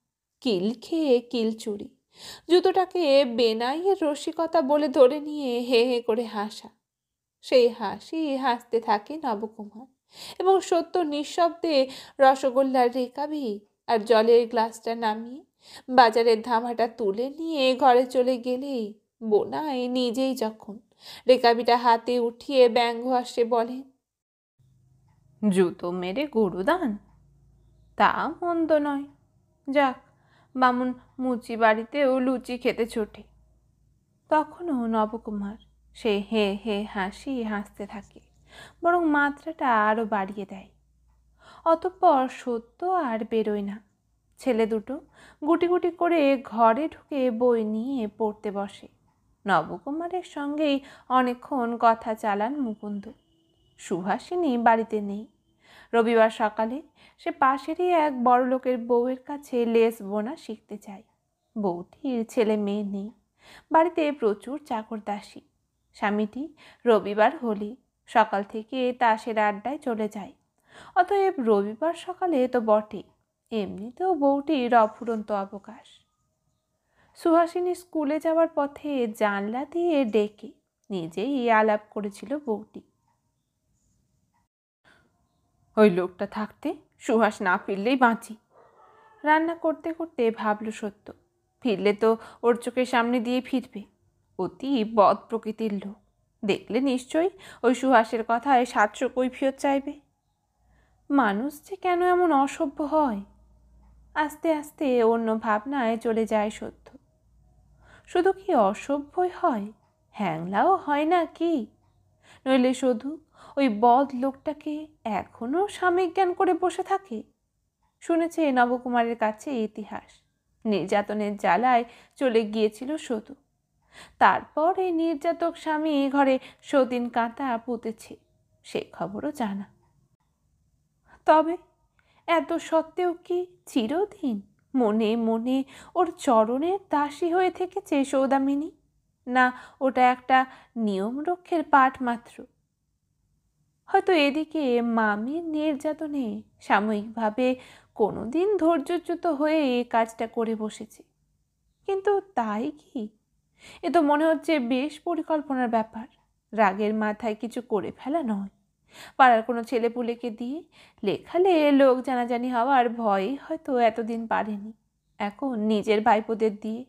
কিল খেয়ে কিল চুরি জুতোটাকে বেনাইয়ের রসিকতা বলে ধরে নিয়ে হে হে করে হাসা সেই হাসি হাসতে থাকে নবকুমার এবং সত্য নিঃশব্দে রসগোল্লার রেকাবি আর জলের গ্লাসটা নামিয়ে বাজারের ধামাটা তুলে নিয়ে ঘরে চলে গেলেই বোনায় নিজেই যখন রেকাবিটা হাতে উঠিয়ে ব্যঙ্গ আসে বলে জুতো মেরে গরুদান তা মন্দ নয় যাক বামুন মুচি বাড়িতেও লুচি খেতে ছোটে তখনও নবকুমার সে হে হে হাসি হাসতে থাকে বরং মাত্রাটা আরও বাড়িয়ে দেয় অতঃপর সত্য আর বেরোয় না ছেলে দুটো গুটি গুটি করে ঘরে ঢুকে বই নিয়ে পড়তে বসে নবকুমারের সঙ্গেই অনেকক্ষণ কথা চালান মুকুন্দ সুভাষিনী বাড়িতে নেই রবিবার সকালে সে পাশেরই এক লোকের বউয়ের কাছে লেস বোনা শিখতে চায় বউটির ছেলে মেয়ে নেই বাড়িতে প্রচুর চাকর দাসী স্বামীটি রবিবার হলি সকাল থেকে তাসের আড্ডায় চলে যায় অতএব রবিবার সকালে তো বটেই এমনিতেও বউটির অফুরন্ত অবকাশ সুহাসিনী স্কুলে যাওয়ার পথে জানলা দিয়ে ডেকে নিজেই আলাপ করেছিল বউটি ওই লোকটা থাকতে সুহাস না ফিরলেই বাঁচি রান্না করতে করতে ভাবল সত্য ফিরলে তো ওর চোখের সামনে দিয়ে ফিরবে অতি বদ প্রকৃতির লোক দেখলে নিশ্চয়ই ওই সুহাসের কথায় সাতশো কৈফিয়ত চাইবে মানুষ যে কেন এমন অসভ্য হয় আস্তে আস্তে অন্য ভাবনায় চলে যায় সত্য শুধু কি অসভ্যই হয় হ্যাংলাও হয় না কি নইলে শুধু ওই বদ লোকটাকে এখনও স্বামী জ্ঞান করে বসে থাকে শুনেছে নবকুমারের কাছে ইতিহাস নির্যাতনের জ্বালায় চলে গিয়েছিল শুধু তারপর এই নির্যাতক স্বামী ঘরে সতীন কাঁটা পুঁতেছে সে খবরও জানা তবে এত সত্ত্বেও কি চিরদিন মনে মনে ওর চরণের দাসী হয়ে থেকেছে সৌদামিনী না ওটা একটা নিয়ম রক্ষের পাঠ মাত্র হয়তো এদিকে মামির নির্যাতনে সাময়িকভাবে কোনোদিন ধৈর্যচ্যুত হয়ে এ কাজটা করে বসেছে কিন্তু তাই কি এ তো মনে হচ্ছে বেশ পরিকল্পনার ব্যাপার রাগের মাথায় কিছু করে ফেলা নয় পাড়ার কোনো ছেলেপুলেকে দিয়ে লেখালে লোক জানাজানি হওয়ার ভয়ই হয়তো এতদিন পারেনি এখন নিজের ভাইপোদের দিয়ে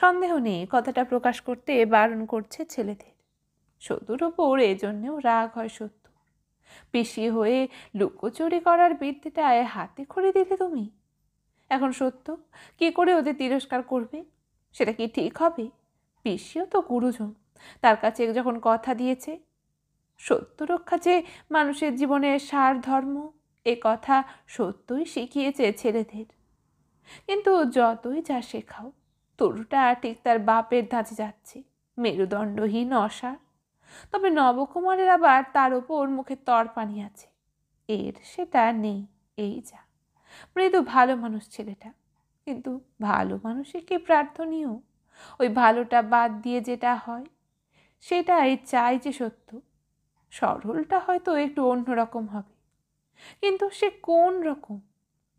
সন্দেহ নেই কথাটা প্রকাশ করতে বারণ করছে ছেলেদের সতুর ওপর এজন্যেও রাগ হয় সত্য পিসি হয়ে লুকোচুরি করার বৃত্তিটায় হাতে খুঁড়ে দিলে তুমি এখন সত্য কি করে ওদের তিরস্কার করবে সেটা কি ঠিক হবে পিসিও তো গুরুজন তার কাছে যখন কথা দিয়েছে সত্য রক্ষা যে মানুষের জীবনের সার ধর্ম এ কথা সত্যই শিখিয়েছে ছেলেদের কিন্তু যতই যা শেখাও তরুটা ঠিক তার বাপের ধাঁচে যাচ্ছে মেরুদণ্ডহীন অসার তবে নবকুমারের আবার তার ওপর মুখে তরপানি আছে এর সেটা নেই এই যা মৃদু ভালো মানুষ ছেলেটা কিন্তু ভালো মানুষে কি প্রার্থনীয় ওই ভালোটা বাদ দিয়ে যেটা হয় সেটাই চাই যে সত্য সরলটা হয়তো একটু অন্যরকম হবে কিন্তু সে কোন রকম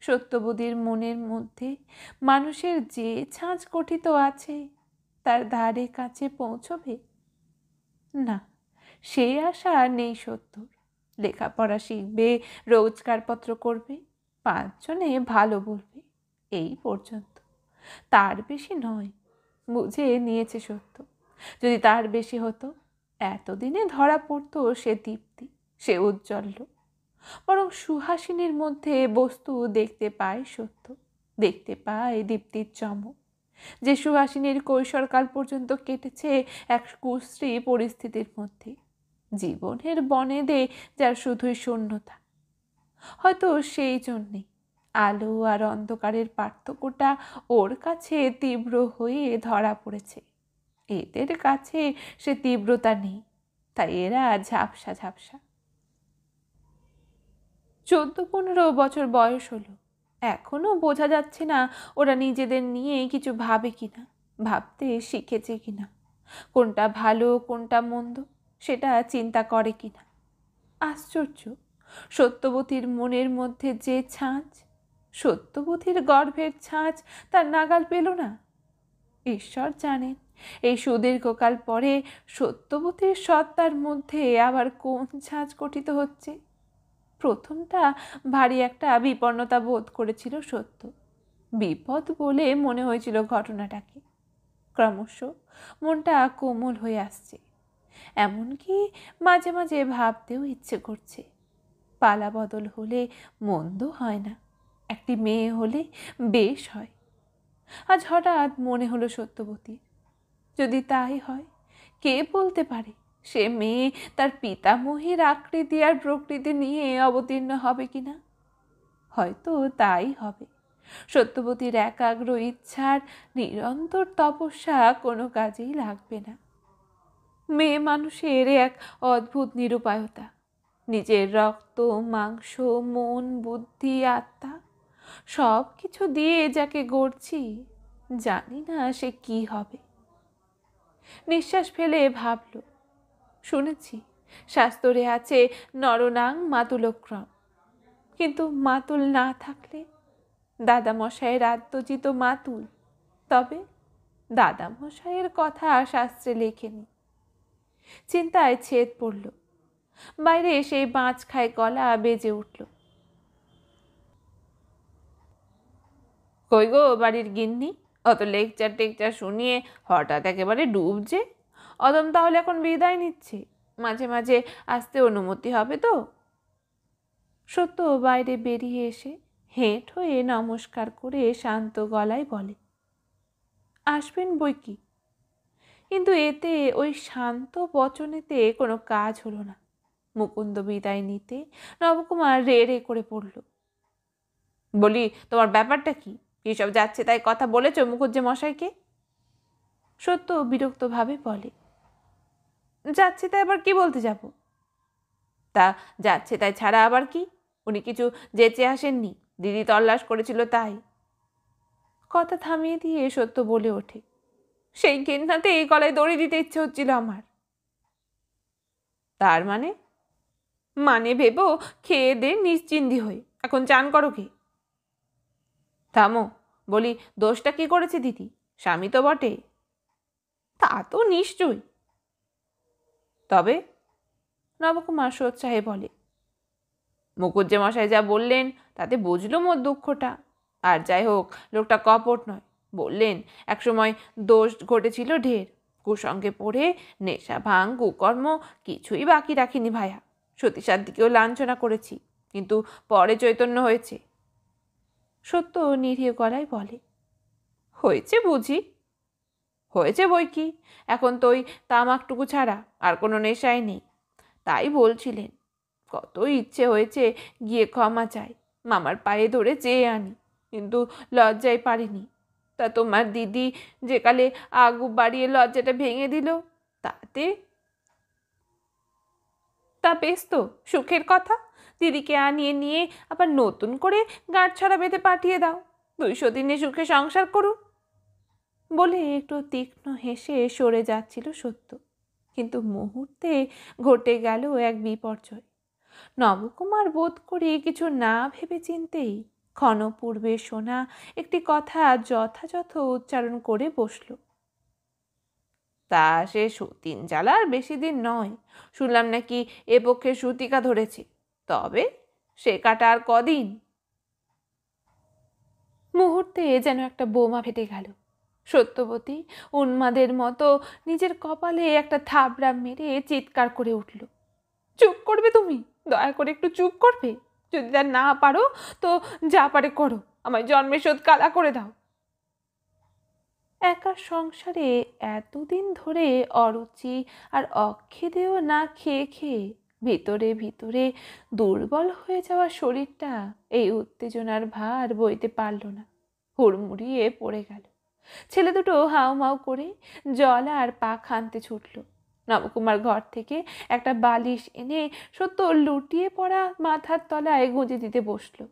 সত্যবোধীর মনের মধ্যে মানুষের যে ছাঁচ গঠিত আছে তার ধারে কাছে পৌঁছবে না সে আশা নেই সত্যর লেখাপড়া শিখবে রোজগারপত্র করবে পাঁচজনে ভালো বলবে এই পর্যন্ত তার বেশি নয় বুঝে নিয়েছে সত্য যদি তার বেশি হতো এতদিনে ধরা পড়ত সে দীপ্তি সে উজ্জ্বল বরং সুহাসিনীর মধ্যে বস্তু দেখতে পায় সত্য দেখতে পায় দীপ্তির চমক যে সুহাসিনীর কৈশোরকাল পর্যন্ত কেটেছে এক কুশ্রী পরিস্থিতির মধ্যে জীবনের বনেদে যার শুধুই শূন্যতা হয়তো সেই জন্যে আলো আর অন্ধকারের পার্থক্যটা ওর কাছে তীব্র হয়ে ধরা পড়েছে এদের কাছে সে তীব্রতা নেই তাই এরা ঝাপসা ঝাপসা চোদ্দ পনেরো বছর বয়স হলো এখনও বোঝা যাচ্ছে না ওরা নিজেদের নিয়ে কিছু ভাবে কি না ভাবতে শিখেছে কি না কোনটা ভালো কোনটা মন্দ সেটা চিন্তা করে কি না আশ্চর্য সত্যবতীর মনের মধ্যে যে ছাঁচ সত্যবতীর গর্ভের ছাঁচ তার নাগাল পেল না ঈশ্বর জানেন এই সুদীর্ঘকাল পরে সত্যবতীর সত্তার মধ্যে আবার কোন ঝাঁজ গঠিত হচ্ছে প্রথমটা ভারী একটা বিপন্নতা বোধ করেছিল সত্য বিপদ বলে মনে হয়েছিল ঘটনাটাকে ক্রমশ মনটা কোমল হয়ে আসছে এমনকি মাঝে মাঝে ভাবতেও ইচ্ছে করছে পালা বদল হলে মন্দ হয় না একটি মেয়ে হলে বেশ হয় আজ হঠাৎ মনে হলো সত্যবতীর যদি তাই হয় কে বলতে পারে সে মেয়ে তার পিতামহীর আকৃতি আর প্রকৃতি নিয়ে অবতীর্ণ হবে কি না হয়তো তাই হবে সত্যবতীর একাগ্র ইচ্ছার নিরন্তর তপস্যা কোনো কাজেই লাগবে না মেয়ে মানুষের এক অদ্ভুত নিরুপায়তা নিজের রক্ত মাংস মন বুদ্ধি আত্মা সব কিছু দিয়ে যাকে গড়ছি জানি না সে কি হবে নিঃশ্বাস ফেলে ভাবল শুনেছি শাস্তরে আছে নরনাং মাতুলক্রম কিন্তু মাতুল না থাকলে দাদামশায়ের আত্মজিত মাতুল তবে দাদামশায়ের কথা শাস্ত্রে লেখেনি চিন্তায় ছেদ পড়ল বাইরে সেই বাঁচ খায় গলা বেজে উঠল কই গো বাড়ির গিন্নি অত লেকচার টেকচার শুনিয়ে হঠাৎ একেবারে ডুবছে অদম তাহলে এখন বিদায় নিচ্ছে মাঝে মাঝে আসতে অনুমতি হবে তো সত্য বাইরে বেরিয়ে এসে হেঁট হয়ে নমস্কার করে শান্ত গলায় বলে আসবেন বই কি কিন্তু এতে ওই শান্ত বচনেতে কোনো কাজ হলো না মুকুন্দ বিদায় নিতে নবকুমার রে রে করে পড়ল বলি তোমার ব্যাপারটা কি কী সব যাচ্ছে তাই কথা বলেছ মুখুজ্জে মশাইকে সত্য বিরক্তভাবে বলে যাচ্ছে তাই আবার কি বলতে যাব তা যাচ্ছে তাই ছাড়া আবার কি উনি কিছু যেচে আসেননি দিদি তল্লাশ করেছিল তাই কথা থামিয়ে দিয়ে সত্য বলে ওঠে সেই কেন্নাতে এই গলায় দড়ি দিতে ইচ্ছে হচ্ছিল আমার তার মানে মানে ভেবো খেয়ে দে নিশ্চিন্দি হয়ে এখন চান করো কি থামো বলি দোষটা কি করেছে দিদি স্বামী তো বটে তা তো নিশ্চয়ই তবে নবকুমার সোৎসাহে বলে মশাই যা বললেন তাতে বুঝলুম ওর দুঃখটা আর যাই হোক লোকটা কপট নয় বললেন একসময় দোষ ঘটেছিল ঢের কুসঙ্গে পড়ে নেশা ভাং কুকর্ম কিছুই বাকি রাখিনি ভাইয়া সতীসার দিকেও লাঞ্ছনা করেছি কিন্তু পরে চৈতন্য হয়েছে সত্য নিরীহ গলায় বলে হয়েছে বুঝি হয়েছে বই কি এখন তো ওই তামাকটুকু ছাড়া আর কোনো নেশাই নেই তাই বলছিলেন কত ইচ্ছে হয়েছে গিয়ে ক্ষমা চাই মামার পায়ে ধরে চেয়ে আনি কিন্তু লজ্জায় পারিনি তা তোমার দিদি যেকালে আগু বাড়িয়ে লজ্জাটা ভেঙে দিল তাতে তা বেশ তো সুখের কথা দিদিকে আনিয়ে নিয়ে আবার নতুন করে গাঁট ছাড়া বেঁধে পাঠিয়ে দাও দুইশো দিনে সুখে সংসার করুন বলে একটু তীক্ষ্ণ হেসে সরে যাচ্ছিল সত্য কিন্তু মুহূর্তে ঘটে গেল এক বিপর্যয় নবকুমার বোধ করে কিছু না ভেবে চিনতেই ক্ষণ পূর্বে শোনা একটি কথা যথাযথ উচ্চারণ করে বসল তা সে সতীন জ্বালার বেশি দিন নয় শুনলাম নাকি এ পক্ষে সুতিকা ধরেছে তবে সে কাটার আর কদিন মুহূর্তে যেন একটা বোমা ফেটে গেল সত্যবতী উন্মাদের মতো নিজের কপালে একটা থাবড়া মেরে চিৎকার করে উঠল চুপ করবে তুমি দয়া করে একটু চুপ করবে যদি তা না পারো তো যা পারে করো আমার জন্মের শোধ কালা করে দাও একা সংসারে এতদিন ধরে অরুচি আর অক্ষেদেও না খেয়ে খেয়ে ভিতরে ভিতরে দুর্বল হয়ে যাওয়া শরীরটা এই উত্তেজনার ভার বইতে পারল না হুড়মুড়িয়ে পড়ে গেল ছেলে দুটো মাও করে জল আর পা খানতে ছুটল নবকুমার ঘর থেকে একটা বালিশ এনে সত্য লুটিয়ে পড়া মাথার তলায় গুঁজে দিতে বসলো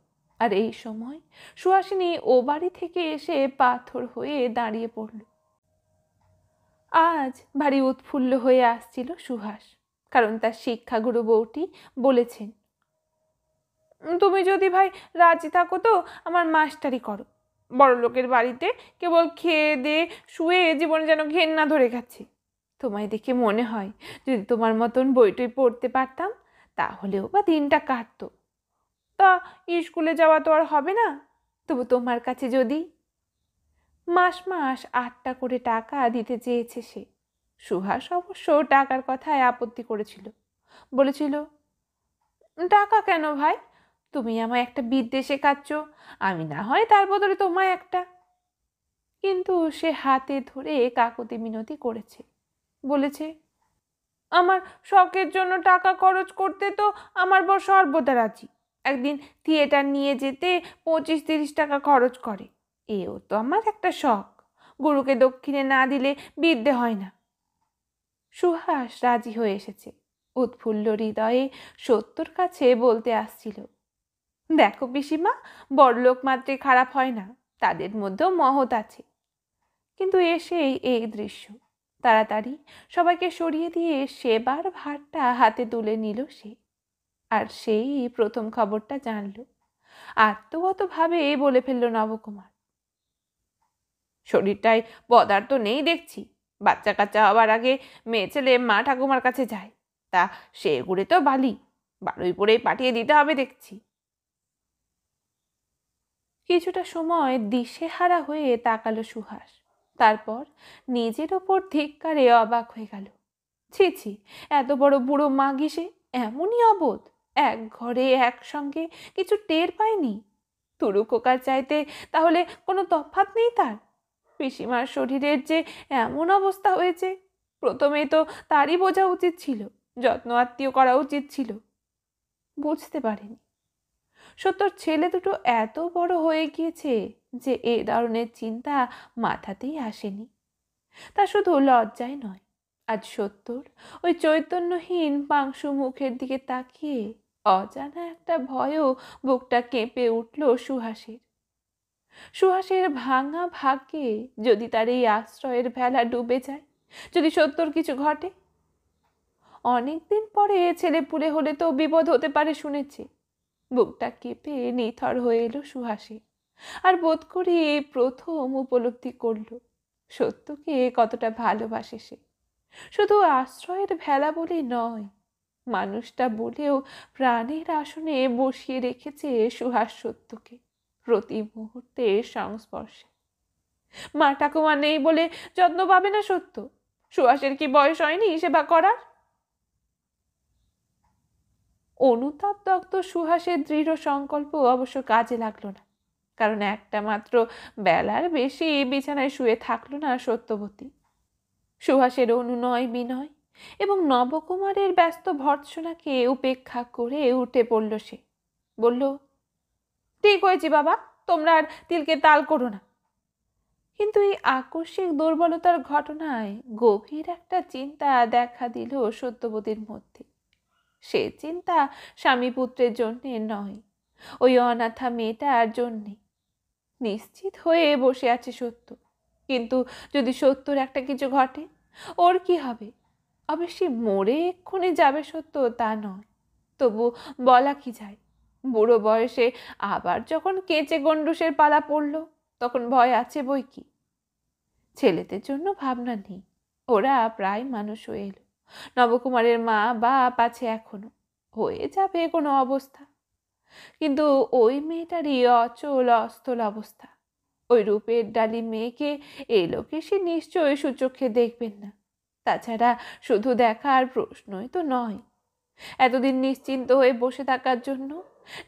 আর এই সময় সুহাসিনী ও বাড়ি থেকে এসে পাথর হয়ে দাঁড়িয়ে পড়ল আজ ভারী উৎফুল্ল হয়ে আসছিল সুহাস কারণ তার শিক্ষাগুরু বউটি বলেছেন তুমি যদি ভাই রাজি থাকো তো আমার মাস্টারি করো বড় লোকের বাড়িতে কেবল খেয়ে দে শুয়ে জীবনে যেন ঘেন্না ধরে গেছে তোমায় দেখে মনে হয় যদি তোমার মতন বইটই পড়তে পারতাম তাহলেও বা দিনটা কাটতো তা স্কুলে যাওয়া তো আর হবে না তবু তোমার কাছে যদি মাস মাস আটটা করে টাকা দিতে চেয়েছে সে সুহাস অবশ্য টাকার কথায় আপত্তি করেছিল বলেছিল টাকা কেন ভাই তুমি আমায় একটা বিদ্যে শেখাচ্ছ আমি না হয় তার বদলে তোমায় একটা কিন্তু সে হাতে ধরে কাকুতি মিনতি করেছে বলেছে আমার শখের জন্য টাকা খরচ করতে তো আমার বর সর্বদা রাজি একদিন থিয়েটার নিয়ে যেতে পঁচিশ তিরিশ টাকা খরচ করে এও তো আমার একটা শখ গুরুকে দক্ষিণে না দিলে বিদ্যে হয় না সুহাস রাজি হয়ে এসেছে উৎফুল্ল হৃদয়ে সত্যর কাছে বলতে আসছিল দেখো পিসিমা বড়লোক মাত্রে খারাপ হয় না তাদের মধ্যেও মহৎ আছে কিন্তু এসেই এই দৃশ্য তাড়াতাড়ি সবাইকে সরিয়ে দিয়ে সেবার ভারটা হাতে তুলে নিল সে আর সেই প্রথম খবরটা জানল আত্মগতভাবে বলে ফেলল নবকুমার শরীরটায় পদার্থ নেই দেখছি বাচ্চা কাচ্চা হওয়ার আগে মেয়ে ছেলে মা ঠাকুমার কাছে যায় তা সে ঘুরে তো বালি পরে পাঠিয়ে দিতে হবে দেখছি কিছুটা সময় দিশেহারা হয়ে তাকালো সুহাস তারপর নিজের ওপর ধিক্কারে অবাক হয়ে গেল ছি ছি এত বড় বুড়ো মা গিসে এমনই অবোধ এক ঘরে একসঙ্গে কিছু টের পায়নি তুরু কোকার চাইতে তাহলে কোনো তফাত নেই তার পিসিমার শরীরের যে এমন অবস্থা হয়েছে প্রথমে তো তারই বোঝা উচিত ছিল যত্ন আত্মীয় করা উচিত ছিল বুঝতে পারেনি সত্যর ছেলে দুটো এত বড় হয়ে গিয়েছে যে এ ধরনের চিন্তা মাথাতেই আসেনি তা শুধু লজ্জায় নয় আজ সত্যর ওই চৈতন্যহীন পাংশু মুখের দিকে তাকিয়ে অজানা একটা ভয়ও বুকটা কেঁপে উঠল সুহাসের সুহাসের ভাঙা ভাগ্যে যদি তার এই আশ্রয়ের ভেলা ডুবে যায় যদি সত্যর কিছু ঘটে অনেকদিন পরে ছেলে পুলে হলে তো বিপদ হতে পারে শুনেছি বুকটা কেঁপে নিথর হয়ে এলো সুহাসি আর বোধ করি প্রথম উপলব্ধি করল সত্যকে কতটা ভালোবাসে সে শুধু আশ্রয়ের ভেলা বলে নয় মানুষটা বলেও প্রাণের আসনে বসিয়ে রেখেছে সুহাস সত্যকে প্রতি মুহূর্তে সংস্পর্শে মা ঠাকুমা নেই বলে যত্ন পাবে না সত্য সুহাসের কি বয়স হয়নি সেবা করার অনুতাপ দত্ত সুহাসের দৃঢ় সংকল্প অবশ্য কাজে লাগলো না কারণ একটা মাত্র বেলার বেশি বিছানায় শুয়ে থাকলো না সত্যবতী সুহাসের অনুনয় বিনয় এবং নবকুমারের ব্যস্ত ভর্সনাকে উপেক্ষা করে উঠে পড়ল সে বলল ঠিক হয়েছি বাবা তোমরা আর তিলকে তাল করো না কিন্তু এই আকস্মিক দুর্বলতার ঘটনায় গভীর একটা চিন্তা দেখা দিল সত্যবতীর মধ্যে সে চিন্তা স্বামী পুত্রের জন্যে নয় ওই অনাথা মেয়েটার জন্যে নিশ্চিত হয়ে বসে আছে সত্য কিন্তু যদি সত্যর একটা কিছু ঘটে ওর কি হবে অবশ্যই মরে এক্ষুনি যাবে সত্য তা নয় তবু বলা কি যায় বুড়ো বয়সে আবার যখন কেঁচে গন্ডুসের পালা পড়ল তখন ভয় আছে বই কি ছেলেদের জন্য ভাবনা নেই ওরা প্রায় মানুষ হয়ে এলো নবকুমারের মা বাপ আছে এখনো হয়ে যাবে কোনো অবস্থা কিন্তু ওই মেয়েটারই অচল অস্থল অবস্থা ওই রূপের ডালি মেয়েকে এলো কে সে নিশ্চয়ই সুচক্ষে দেখবেন না তাছাড়া শুধু দেখার প্রশ্নই তো নয় এতদিন নিশ্চিন্ত হয়ে বসে থাকার জন্য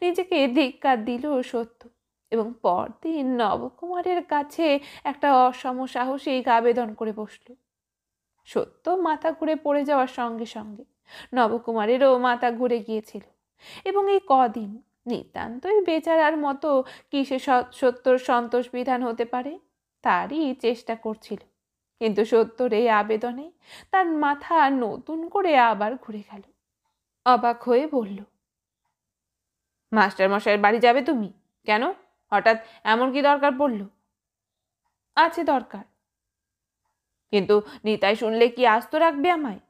নিজেকে ধিক্কার দিল সত্য এবং পরদিন নবকুমারের কাছে একটা অসম সাহসিক আবেদন করে বসল সত্য মাথা ঘুরে পড়ে যাওয়ার সঙ্গে সঙ্গে নবকুমারেরও মাথা ঘুরে গিয়েছিল এবং এই কদিন নিতান্তই বেচারার মতো কিসে সত্যর সন্তোষ বিধান হতে পারে তারই চেষ্টা করছিল কিন্তু সত্যর এই আবেদনে তার মাথা নতুন করে আবার ঘুরে গেল অবাক হয়ে বলল মাস্টারমশাইয়ের বাড়ি যাবে তুমি কেন হঠাৎ এমন কি দরকার পড়ল আছে দরকার কিন্তু নিতাই শুনলে কি আস্ত রাখবে আমায়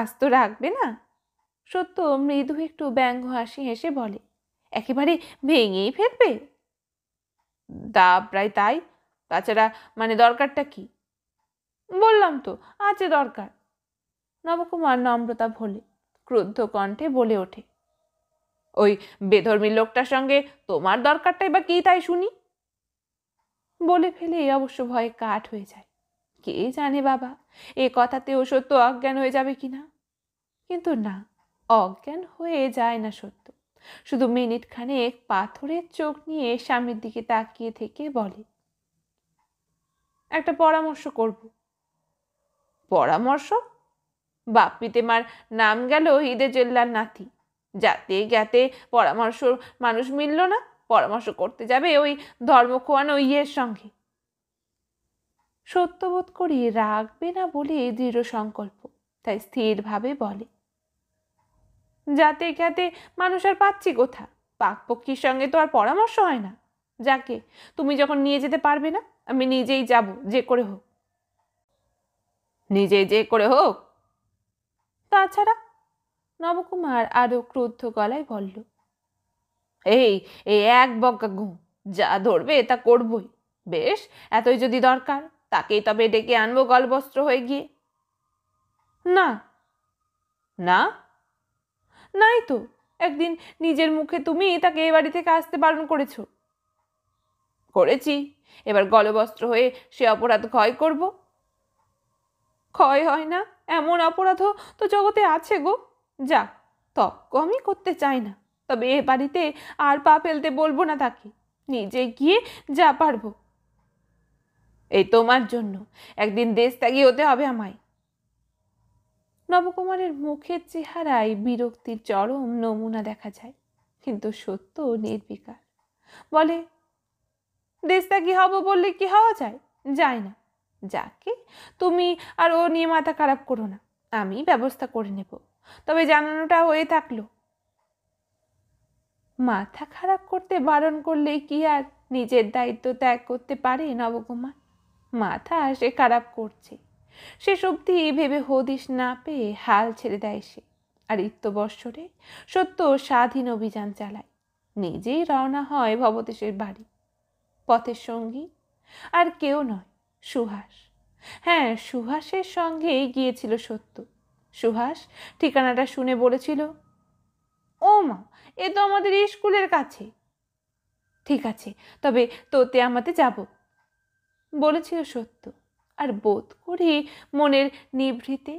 আস্ত রাখবে না সত্য মৃদু একটু ব্যঙ্গ হাসি হেসে বলে একেবারে ভেঙেই ফেলবে দা প্রায় তাই তাছাড়া মানে দরকারটা কি বললাম তো আছে দরকার নবকুমার নম্রতা ভোলে ক্রুদ্ধ কণ্ঠে বলে ওঠে ওই বেধর্মী লোকটার সঙ্গে তোমার দরকারটাই বা কী তাই শুনি বলে ফেলে অবশ্য ভয়ে কাঠ হয়ে যায় কে জানে বাবা এ কথাতেও সত্য অজ্ঞান হয়ে যাবে কি না কিন্তু না অজ্ঞান হয়ে যায় না সত্য শুধু মিনিট খানেক পাথরের চোখ নিয়ে স্বামীর দিকে তাকিয়ে থেকে বলে একটা পরামর্শ করব পরামর্শ মার নাম গেল ঈদে জেল্লার নাতি জাতে জ্ঞাতে পরামর্শ মানুষ মিলল না পরামর্শ করতে যাবে ওই ধর্মখোয়ান ওই ইয়ের সঙ্গে সত্যবোধ করি রাখবে না বলে দৃঢ় সংকল্প তাই স্থিরভাবে বলে যাতে খ্যাতে মানুষ আর পাচ্ছি কোথা পাকপক্ষীর সঙ্গে তো আর পরামর্শ হয় না যাকে তুমি যখন নিয়ে যেতে পারবে না আমি নিজেই যাব যে করে হোক নিজে যে করে হোক তাছাড়া নবকুমার আরও ক্রুদ্ধ গলায় বলল এই এই এক বজ্ঞা গু যা ধরবে তা করবই বেশ এতই যদি দরকার তাকেই তবে ডেকে আনবো গলবস্ত্র হয়ে গিয়ে না না নাই তো একদিন নিজের মুখে তুমি তাকে এ বাড়ি থেকে আসতে বারণ করেছো করেছি এবার গলবস্ত্র হয়ে সে অপরাধ ক্ষয় করব ক্ষয় হয় না এমন অপরাধও তো জগতে আছে গো যা তর্ক আমি করতে চাই না তবে এ বাড়িতে আর পা ফেলতে বলবো না তাকে নিজে গিয়ে যা পারবো এই তোমার জন্য একদিন দেশ ত্যাগী হতে হবে আমায় নবকুমারের মুখের চেহারায় বিরক্তির চরম নমুনা দেখা যায় কিন্তু সত্য নির্বিকার বলে দেশ ত্যাগী হব বললে কি হওয়া যায় যায় না যাকে তুমি আর ও নিয়ে মাথা খারাপ করো না আমি ব্যবস্থা করে নেবো তবে জানানোটা হয়ে থাকলো মাথা খারাপ করতে বারণ করলে কি আর নিজের দায়িত্ব ত্যাগ করতে পারে নবকুমার মাথা সে খারাপ করছে সে সত্যি ভেবে হদিস না পেয়ে হাল ছেড়ে দেয় সে আর ইত্যবৎসরে সত্য স্বাধীন অভিযান চালায় নিজেই রওনা হয় ভবতেশের বাড়ি পথের সঙ্গী আর কেউ নয় সুহাস হ্যাঁ সুহাসের সঙ্গেই গিয়েছিল সত্য সুহাস ঠিকানাটা শুনে বলেছিল ও মা এ তো আমাদের স্কুলের কাছে ঠিক আছে তবে তোতে আমাদের যাব বলেছিল সত্য আর বোধ করি মনের নিভৃতে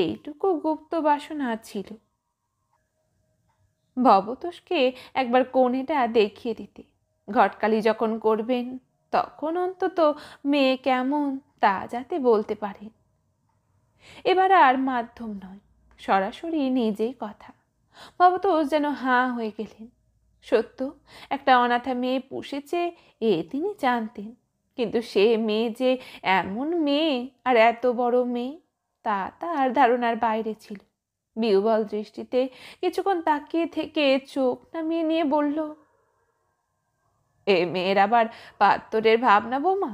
এইটুকু গুপ্ত বাসনা ছিল ভবতোষকে একবার কোনেটা দেখিয়ে দিতে ঘটকালি যখন করবেন তখন অন্তত মেয়ে কেমন তা যাতে বলতে পারেন এবার আর মাধ্যম নয় সরাসরি নিজেই কথা তো যেন হাঁ হয়ে গেলেন সত্য একটা অনাথা মেয়ে পুষেছে এ তিনি জানতেন কিন্তু সে মেয়ে যে এমন মেয়ে আর এত বড় মেয়ে তা তার ধারণার বাইরে ছিল বিউবল দৃষ্টিতে কিছুক্ষণ তাকিয়ে থেকে চোখ নামিয়ে নিয়ে বলল এ মেয়ের আবার পাত্তরের ভাবনা বোমা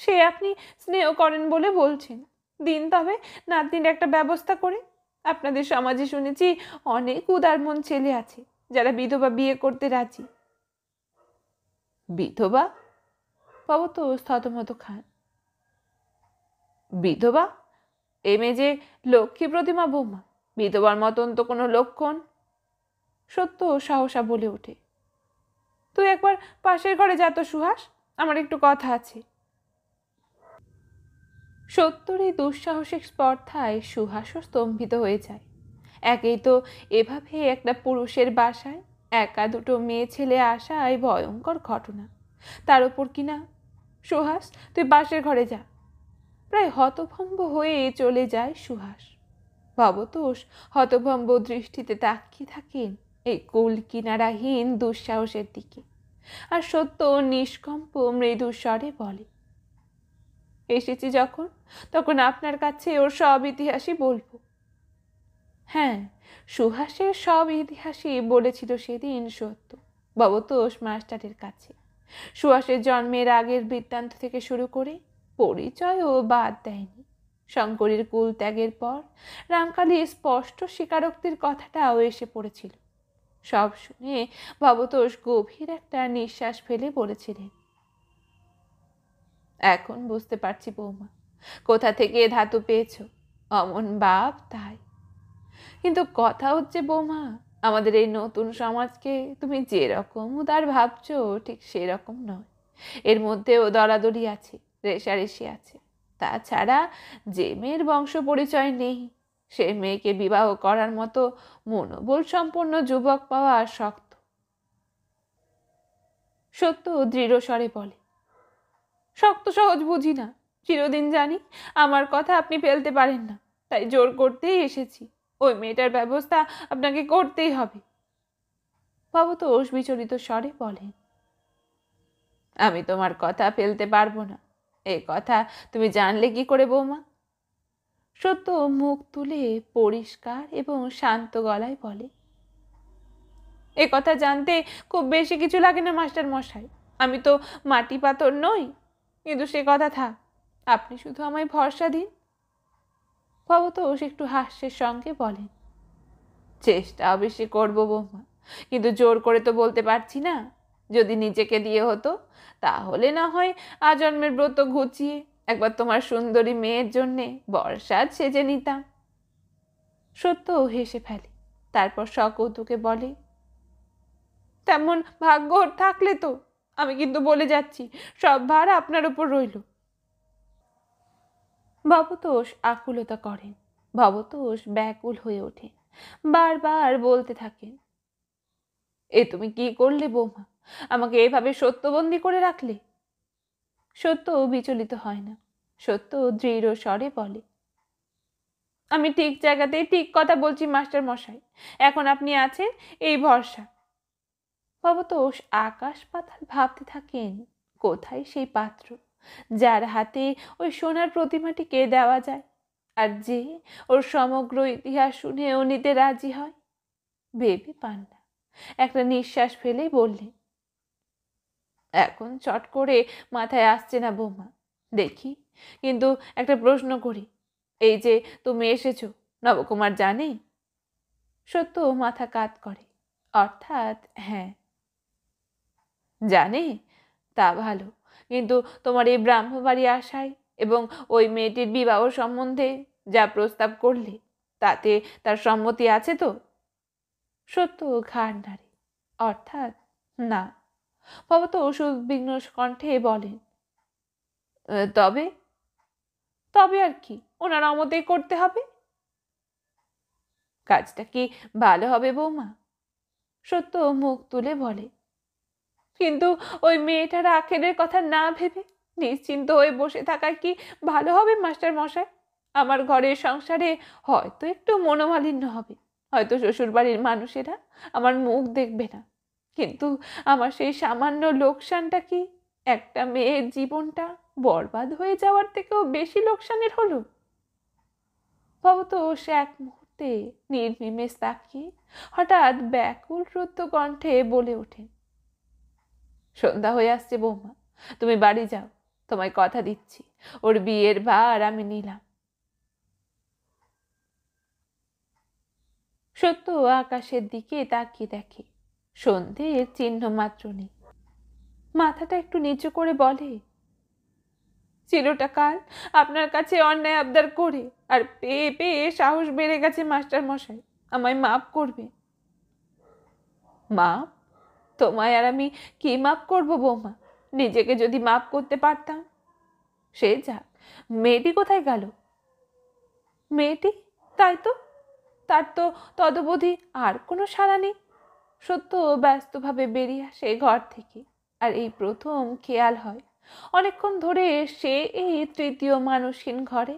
সে আপনি স্নেহ করেন বলে বলছেন দিন তবে নাতনির একটা ব্যবস্থা করে আপনাদের সমাজে শুনেছি অনেক মন ছেলে আছে যারা বিধবা বিয়ে করতে রাজি বিধবা বাবু তো স্থতমত খান বিধবা এম এ যে লক্ষ্মী প্রতিমা বৌমা বিধবার মতন তো কোনো লক্ষণ সত্য সাহসা বলে ওঠে তুই একবার পাশের ঘরে যা তো সুহাস আমার একটু কথা আছে সত্যর এই দুঃসাহসিক স্পর্ধায় সুহাসও স্তম্ভিত হয়ে যায় একেই তো এভাবে একটা পুরুষের বাসায় একা দুটো মেয়ে ছেলে আসায় ভয়ঙ্কর ঘটনা তার ওপর কিনা সুহাস তুই বাসের ঘরে যা প্রায় হতভম্ব হয়ে চলে যায় সুহাস ভবতোষ হতভম্ব দৃষ্টিতে তাকিয়ে থাকেন এই কুল কিনারাহীন দুঃসাহসের দিকে আর সত্য নিষ্কম্প মৃদু স্বরে বলে এসেছি যখন তখন আপনার কাছে ওর সব ইতিহাসই বলবো হ্যাঁ সুহাসের সব ইতিহাসই বলেছিল সেদিন সত্য বাবতোষ মাস্টারের কাছে সুহাসের জন্মের আগের বৃত্তান্ত থেকে শুরু করে পরিচয়ও বাদ দেয়নি শঙ্করের কুল ত্যাগের পর রামকালী স্পষ্ট স্বীকারোক্তির কথাটাও এসে পড়েছিল সব শুনে ভবতোষ গভীর একটা নিঃশ্বাস ফেলে বলেছিলেন এখন বুঝতে পারছি বৌমা কোথা থেকে এ ধাতু পেয়েছ অমন বাপ তাই কিন্তু কথা হচ্ছে বৌমা আমাদের এই নতুন সমাজকে তুমি যেরকম উদার ভাবছ ঠিক সেরকম নয় এর মধ্যেও দরাদরি আছে রেশারেশি আছে তাছাড়া যে মেয়ের বংশ পরিচয় নেই সে মেয়েকে বিবাহ করার মতো মনোবল সম্পন্ন যুবক পাওয়া শক্ত সত্য দৃঢ় স্বরে বলে শক্ত সহজ বুঝি না চিরদিন জানি আমার কথা আপনি ফেলতে পারেন না তাই জোর করতেই এসেছি ওই মেয়েটার ব্যবস্থা আপনাকে করতেই হবে ভবতোষ বিচলিত স্বরে বলেন আমি তোমার কথা ফেলতে পারবো না এ কথা তুমি জানলে কি করে বৌমা সত্য মুখ তুলে পরিষ্কার এবং শান্ত গলায় বলে এ কথা জানতে খুব বেশি কিছু লাগে না মাস্টার মশাই আমি তো মাটি পাথর নই কিন্তু সে কথা থাক আপনি শুধু আমায় ভরসা দিন ভবতোষ একটু হাস্যের সঙ্গে বলেন চেষ্টা অবশ্যই করব বৌমা কিন্তু জোর করে তো বলতে পারছি না যদি নিজেকে দিয়ে হতো তাহলে না হয় আজন্মের ব্রত ঘুচিয়ে একবার তোমার সুন্দরী মেয়ের জন্যে বর্ষাত সেজে নিতাম সত্য হেসে ফেলে তারপর সকৌতুকে বলে তেমন ভাগ্য থাকলে তো আমি কিন্তু বলে যাচ্ছি সব ভার আপনার উপর রইল ভবতোষ আকুলতা করেন ভবতোষ ব্যাকুল হয়ে ওঠে বারবার বলতে থাকেন এ তুমি কি করলে বৌমা আমাকে এভাবে সত্যবন্দি করে রাখলে সত্য বিচলিত হয় না সত্য দৃঢ় স্বরে বলে আমি ঠিক জায়গাতেই ঠিক কথা বলছি মাস্টার মশাই এখন আপনি আছেন এই ভরসা ভবতোষ আকাশ পাতাল ভাবতে থাকেন কোথায় সেই পাত্র যার হাতে ওই সোনার প্রতিমাটিকে দেওয়া যায় আর যে ওর সমগ্র ইতিহাস শুনে ও নিতে রাজি হয় ভেবে পান না একটা নিঃশ্বাস ফেলেই বললেন এখন চট করে মাথায় আসছে না বৌমা দেখি কিন্তু একটা প্রশ্ন করি এই যে তুমি এসেছো নবকুমার জানে সত্য মাথা কাত করে অর্থাৎ হ্যাঁ জানে তা ভালো কিন্তু তোমার এই ব্রাহ্মবাড়ি আসায় এবং ওই মেয়েটির বিবাহ সম্বন্ধে যা প্রস্তাব করলে তাতে তার সম্মতি আছে তো সত্য ঘাড় নারী অর্থাৎ না ভবত বিঘ্ন কণ্ঠে বলেন তবে তবে আর কি ওনার আমতেই করতে হবে কাজটা কি ভালো হবে বৌমা সত্য মুখ তুলে বলে কিন্তু ওই মেয়েটার আখেরের কথা না ভেবে নিশ্চিন্ত হয়ে বসে থাকা কি ভালো হবে মাস্টার মশাই আমার ঘরের সংসারে হয়তো একটু মনোমালিন্য হবে হয়তো শ্বশুরবাড়ির মানুষেরা আমার মুখ দেখবে না কিন্তু আমার সেই সামান্য লোকসানটা কি একটা মেয়ের জীবনটা বরবাদ হয়ে যাওয়ার থেকেও বেশি লোকসানের হলো সে এক মুহূর্তে নির্মিমেষ তাকিয়ে হঠাৎ ব্যাকুল রুদ্ধ কণ্ঠে বলে ওঠেন সন্ধ্যা হয়ে আসছে বৌমা তুমি বাড়ি যাও তোমায় কথা দিচ্ছি ওর বিয়ের ভার আমি নিলাম সত্য আকাশের দিকে তাকিয়ে দেখে সন্ধের চিহ্ন মাত্র নেই মাথাটা একটু নিচু করে বলে চিরটা কাল আপনার কাছে অন্যায় আবদার করে আর পেয়ে পেয়ে সাহস বেড়ে গেছে মাস্টার মশাই আমায় মাফ করবে মাপ তোমায় আর আমি কি মাপ করব বৌমা নিজেকে যদি মাপ করতে পারতাম সে যা মেয়েটি কোথায় গেল মেয়েটি তাই তো তার তো তদবধি আর কোনো সাড়া নেই সত্য ব্যস্তভাবে বেরিয়ে আসে ঘর থেকে আর এই প্রথম খেয়াল হয় অনেকক্ষণ ধরে সে এই তৃতীয় মানুষহীন ঘরে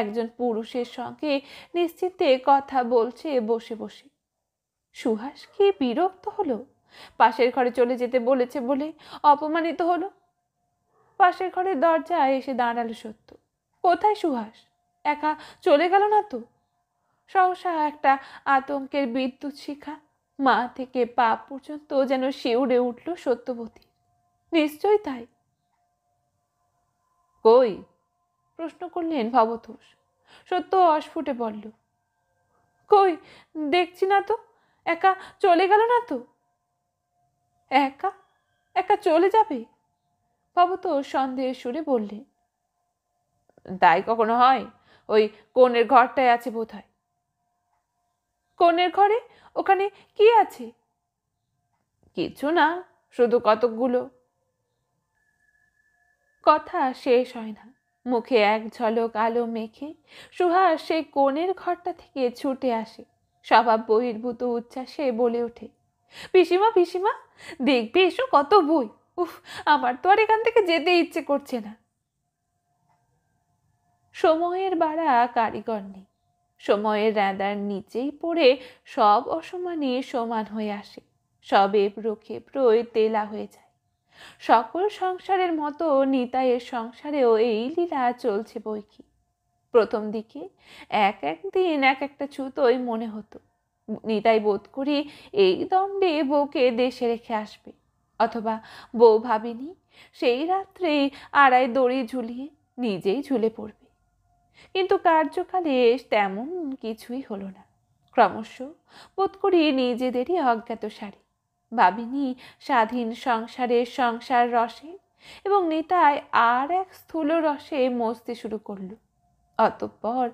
একজন পুরুষের সঙ্গে নিশ্চিতে কথা বলছে বসে বসে সুহাস কি বিরক্ত হলো পাশের ঘরে চলে যেতে বলেছে বলে অপমানিত হলো পাশের ঘরের দরজায় এসে দাঁড়ালো সত্য কোথায় সুহাস একা চলে গেল না তো সহসা একটা আতঙ্কের বিদ্যুৎ শিখা মা থেকে পা পর্যন্ত যেন শিউড়ে উঠল সত্যবতী নিশ্চয় তাই কই প্রশ্ন করলেন ভবতোষ সত্য অস্ফুটে বলল কই দেখছি না তো একা চলে গেল না তো একা একা চলে যাবে বাবু তো সন্দেহের সুরে বললেন তাই কখনো হয় ওই কনের ঘরটায় আছে বোধ হয় কনের ঘরে ওখানে কি আছে কিছু না শুধু কতকগুলো কথা শেষ হয় না মুখে এক ঝলক আলো মেখে সুহাস সেই কনের ঘরটা থেকে ছুটে আসে স্বভাব বহির্ভূত উচ্ছ্বাসে বলে ওঠে পিসিমা পিসিমা দেখবে এসো কত বই উফ আমার তো আর এখান থেকে যেতে ইচ্ছে করছে না সময়ের বাড়া কারিগর নেই সময়ের রাঁদার নিচেই পড়ে সব অসমানে সমান হয়ে আসে সব এব্রো খেব্রোয় তেলা হয়ে যায় সকল সংসারের মতো নিতাইয়ের সংসারেও এই লীলা চলছে বই কি প্রথম দিকে এক এক দিন এক একটা ছুতোই মনে হতো নিতাই বোধ করি এই দণ্ডে বউকে দেশে রেখে আসবে অথবা বউ ভাবিনি সেই রাত্রে আড়াই দড়ি ঝুলিয়ে নিজেই ঝুলে পড়বে কিন্তু কার্যকালে তেমন কিছুই হলো না ক্রমশ বোধ করি নিজেদেরই অজ্ঞাত সারি ভাবিনি স্বাধীন সংসারের সংসার রসে এবং নিতায় আর এক স্থূল রসে মস্তি শুরু করলো অতঃপর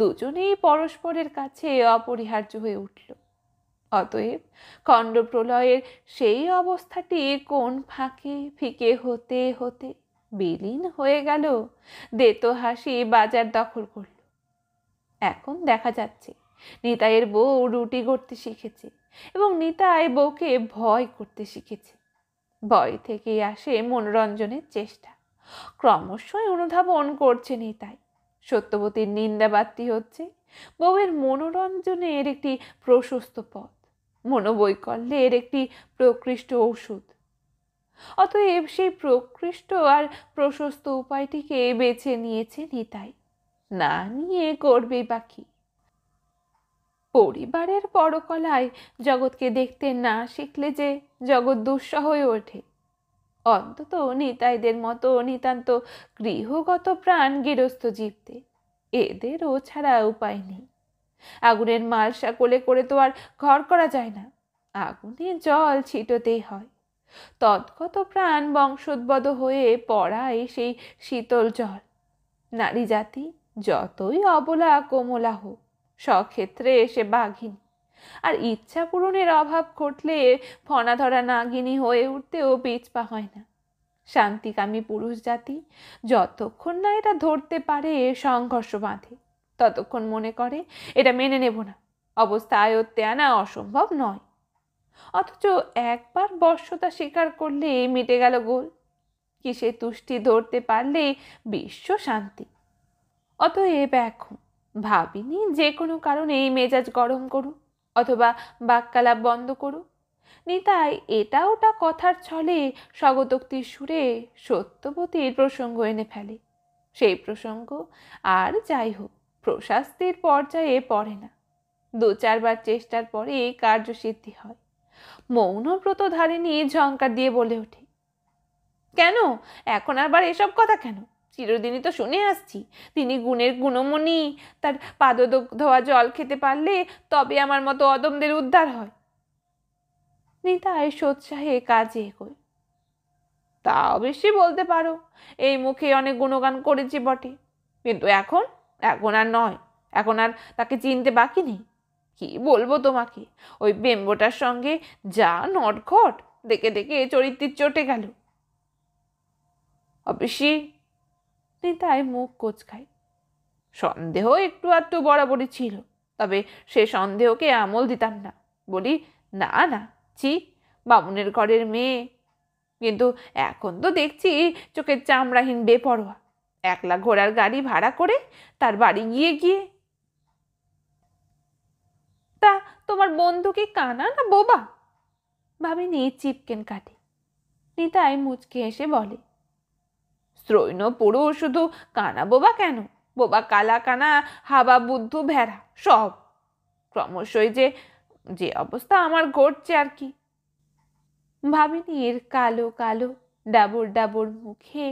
দুজনেই পরস্পরের কাছে অপরিহার্য হয়ে উঠল অতএব খণ্ডপ্রলয়ের সেই অবস্থাটি কোন ফাঁকে ফিকে হতে হতে বিলীন হয়ে গেল হাসি বাজার দখল করল এখন দেখা যাচ্ছে নিতাইয়ের বউ রুটি করতে শিখেছে এবং নিতাই বউকে ভয় করতে শিখেছে ভয় থেকেই আসে মনোরঞ্জনের চেষ্টা ক্রমশই অনুধাবন করছে নিতাই সত্যবতীর নিন্দাবাত্তি হচ্ছে বউয়ের মনোরঞ্জনের একটি প্রশস্ত পথ মনোবৈকল্যের একটি প্রকৃষ্ট ঔষধ অতএব সেই প্রকৃষ্ট আর প্রশস্ত উপায়টিকে বেছে নিয়েছে নিতাই না নিয়ে করবে বাকি পরিবারের পরকলায় জগৎকে দেখতে না শিখলে যে জগৎ দুঃসহ হয়ে ওঠে অন্তত নিতাইদের মতো নিতান্ত গৃহগত প্রাণ গৃহস্থ জীবদের এদেরও ছাড়া উপায় নেই আগুনের মালসা কোলে করে তো আর ঘর করা যায় না আগুনে জল ছিটোতেই হয় তৎকত প্রাণ বংশোদ্বদ হয়ে পড়ায় সেই শীতল জল নারী জাতি যতই অবলা কোমলা হোক সক্ষেত্রে এসে বাঘিনী আর ইচ্ছা পূরণের অভাব ঘটলে ফনাধরা নাগিনী হয়ে উঠতেও পিছপা হয় না শান্তিকামী পুরুষ জাতি যতক্ষণ না এটা ধরতে পারে সংঘর্ষ বাঁধে ততক্ষণ মনে করে এটা মেনে নেব না অবস্থা আয়ত্তে আনা অসম্ভব নয় অথচ একবার বর্ষতা স্বীকার করলে মিটে গেল গোল কিসে তুষ্টি ধরতে পারলে বিশ্ব শান্তি অতএব এখন ভাবিনি যে কোনো কারণে এই মেজাজ গরম করুক অথবা বাক্যালাপ বন্ধ করুক নিতাই এটা ওটা কথার ছলে স্বগতোক্তির সুরে সত্যবতীর প্রসঙ্গ এনে ফেলে সেই প্রসঙ্গ আর যাই হোক প্রশাস্তির পর্যায়ে পড়ে না দু চারবার চেষ্টার পরে কার্যসিদ্ধি হয় মৌনব্রত ধারিণী ঝঙ্কার দিয়ে বলে ওঠে কেন এখন আবার এসব কথা কেন চিরদিনই তো শুনে আসছি তিনি গুণের গুণমণি তার ধোয়া জল খেতে পারলে তবে আমার মতো অদমদের উদ্ধার হয় নিতাই সোৎসাহে কাজে এগোয় তা অবশ্যই বলতে পারো এই মুখে অনেক গুণগান করেছি বটে কিন্তু এখন এখন আর নয় এখন আর তাকে চিনতে বাকি নেই কি বলবো তোমাকে ওই বেম্বোটার সঙ্গে যা নটঘট দেখে দেখে চরিত্রের চটে গেল অবশ্যই নিতাই মুখ কোচকায় সন্দেহ একটু আধটু বরাবরই ছিল তবে সে সন্দেহকে আমল দিতাম না বলি না না ছি বামুনের ঘরের মেয়ে কিন্তু এখন তো দেখছি চোখের চামড়াহীন বেপরোয়া একলা ঘোড়ার গাড়ি ভাড়া করে তার বাড়ি গিয়ে গিয়ে তা তোমার বন্ধু কি কানা না বোবা ভাবিনি চিপকেন কাটে নিতাই মুচকে এসে বলে স্ত্রৈণ পড়ু শুধু কানা বোবা কেন বোবা কালা কানা হাবা বুদ্ধু ভেড়া সব ক্রমশই যে যে অবস্থা আমার ঘটছে আর কি ভাবিনি এর কালো কালো ডাবর ডাবর মুখে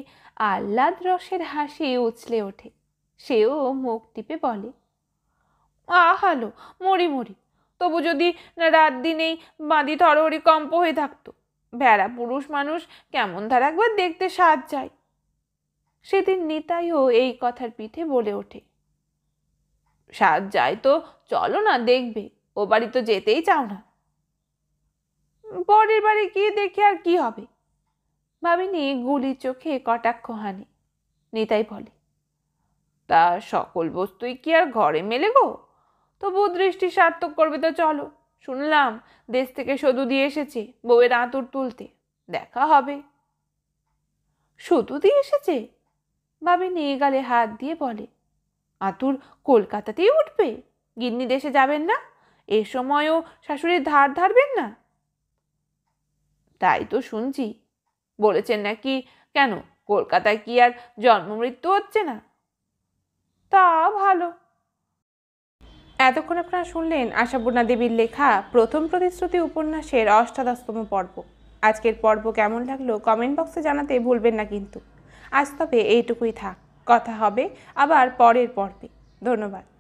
আহ্লাদ রসের হাসি উছলে ওঠে সেও মুখ টিপে বলে আহালো মরি মরি তবু যদি রাত দিনেই বাঁধি থরহরি কম্প হয়ে থাকতো ভেড়া পুরুষ মানুষ কেমন তার একবার দেখতে সাজ যায় সেদিন নিতাইও এই কথার পিঠে বলে ওঠে সাজ যায় তো চলো না দেখবে ও বাড়ি তো যেতেই চাও না পরের বাড়ি গিয়ে দেখে আর কি হবে ভাবিনি গুলি চোখে কটাক্ষ হানে নিতাই বলে তা সকল বস্তুই কি আর ঘরে মেলে গো তবু দৃষ্টি সার্থক করবে তো চলো শুনলাম দেশ থেকে সদু দিয়ে এসেছে বউয়ের আঁতুর তুলতে দেখা হবে সদু দিয়ে এসেছে বাবিন নিয়ে গালে হাত দিয়ে বলে আতুর কলকাতাতেই উঠবে গিন্নি দেশে যাবেন না এ সময়ও শাশুড়ির ধার ধারবেন না তাই তো শুনছি বলেছেন নাকি কেন কলকাতায় কি আর জন্ম মৃত্যু হচ্ছে না তা ভালো এতক্ষণ আপনারা শুনলেন আশাপূর্ণা দেবীর লেখা প্রথম প্রতিশ্রুতি উপন্যাসের অষ্টাদশতম পর্ব আজকের পর্ব কেমন লাগলো কমেন্ট বক্সে জানাতে ভুলবেন না কিন্তু আজ তবে এইটুকুই থাক কথা হবে আবার পরের পর্বে ধন্যবাদ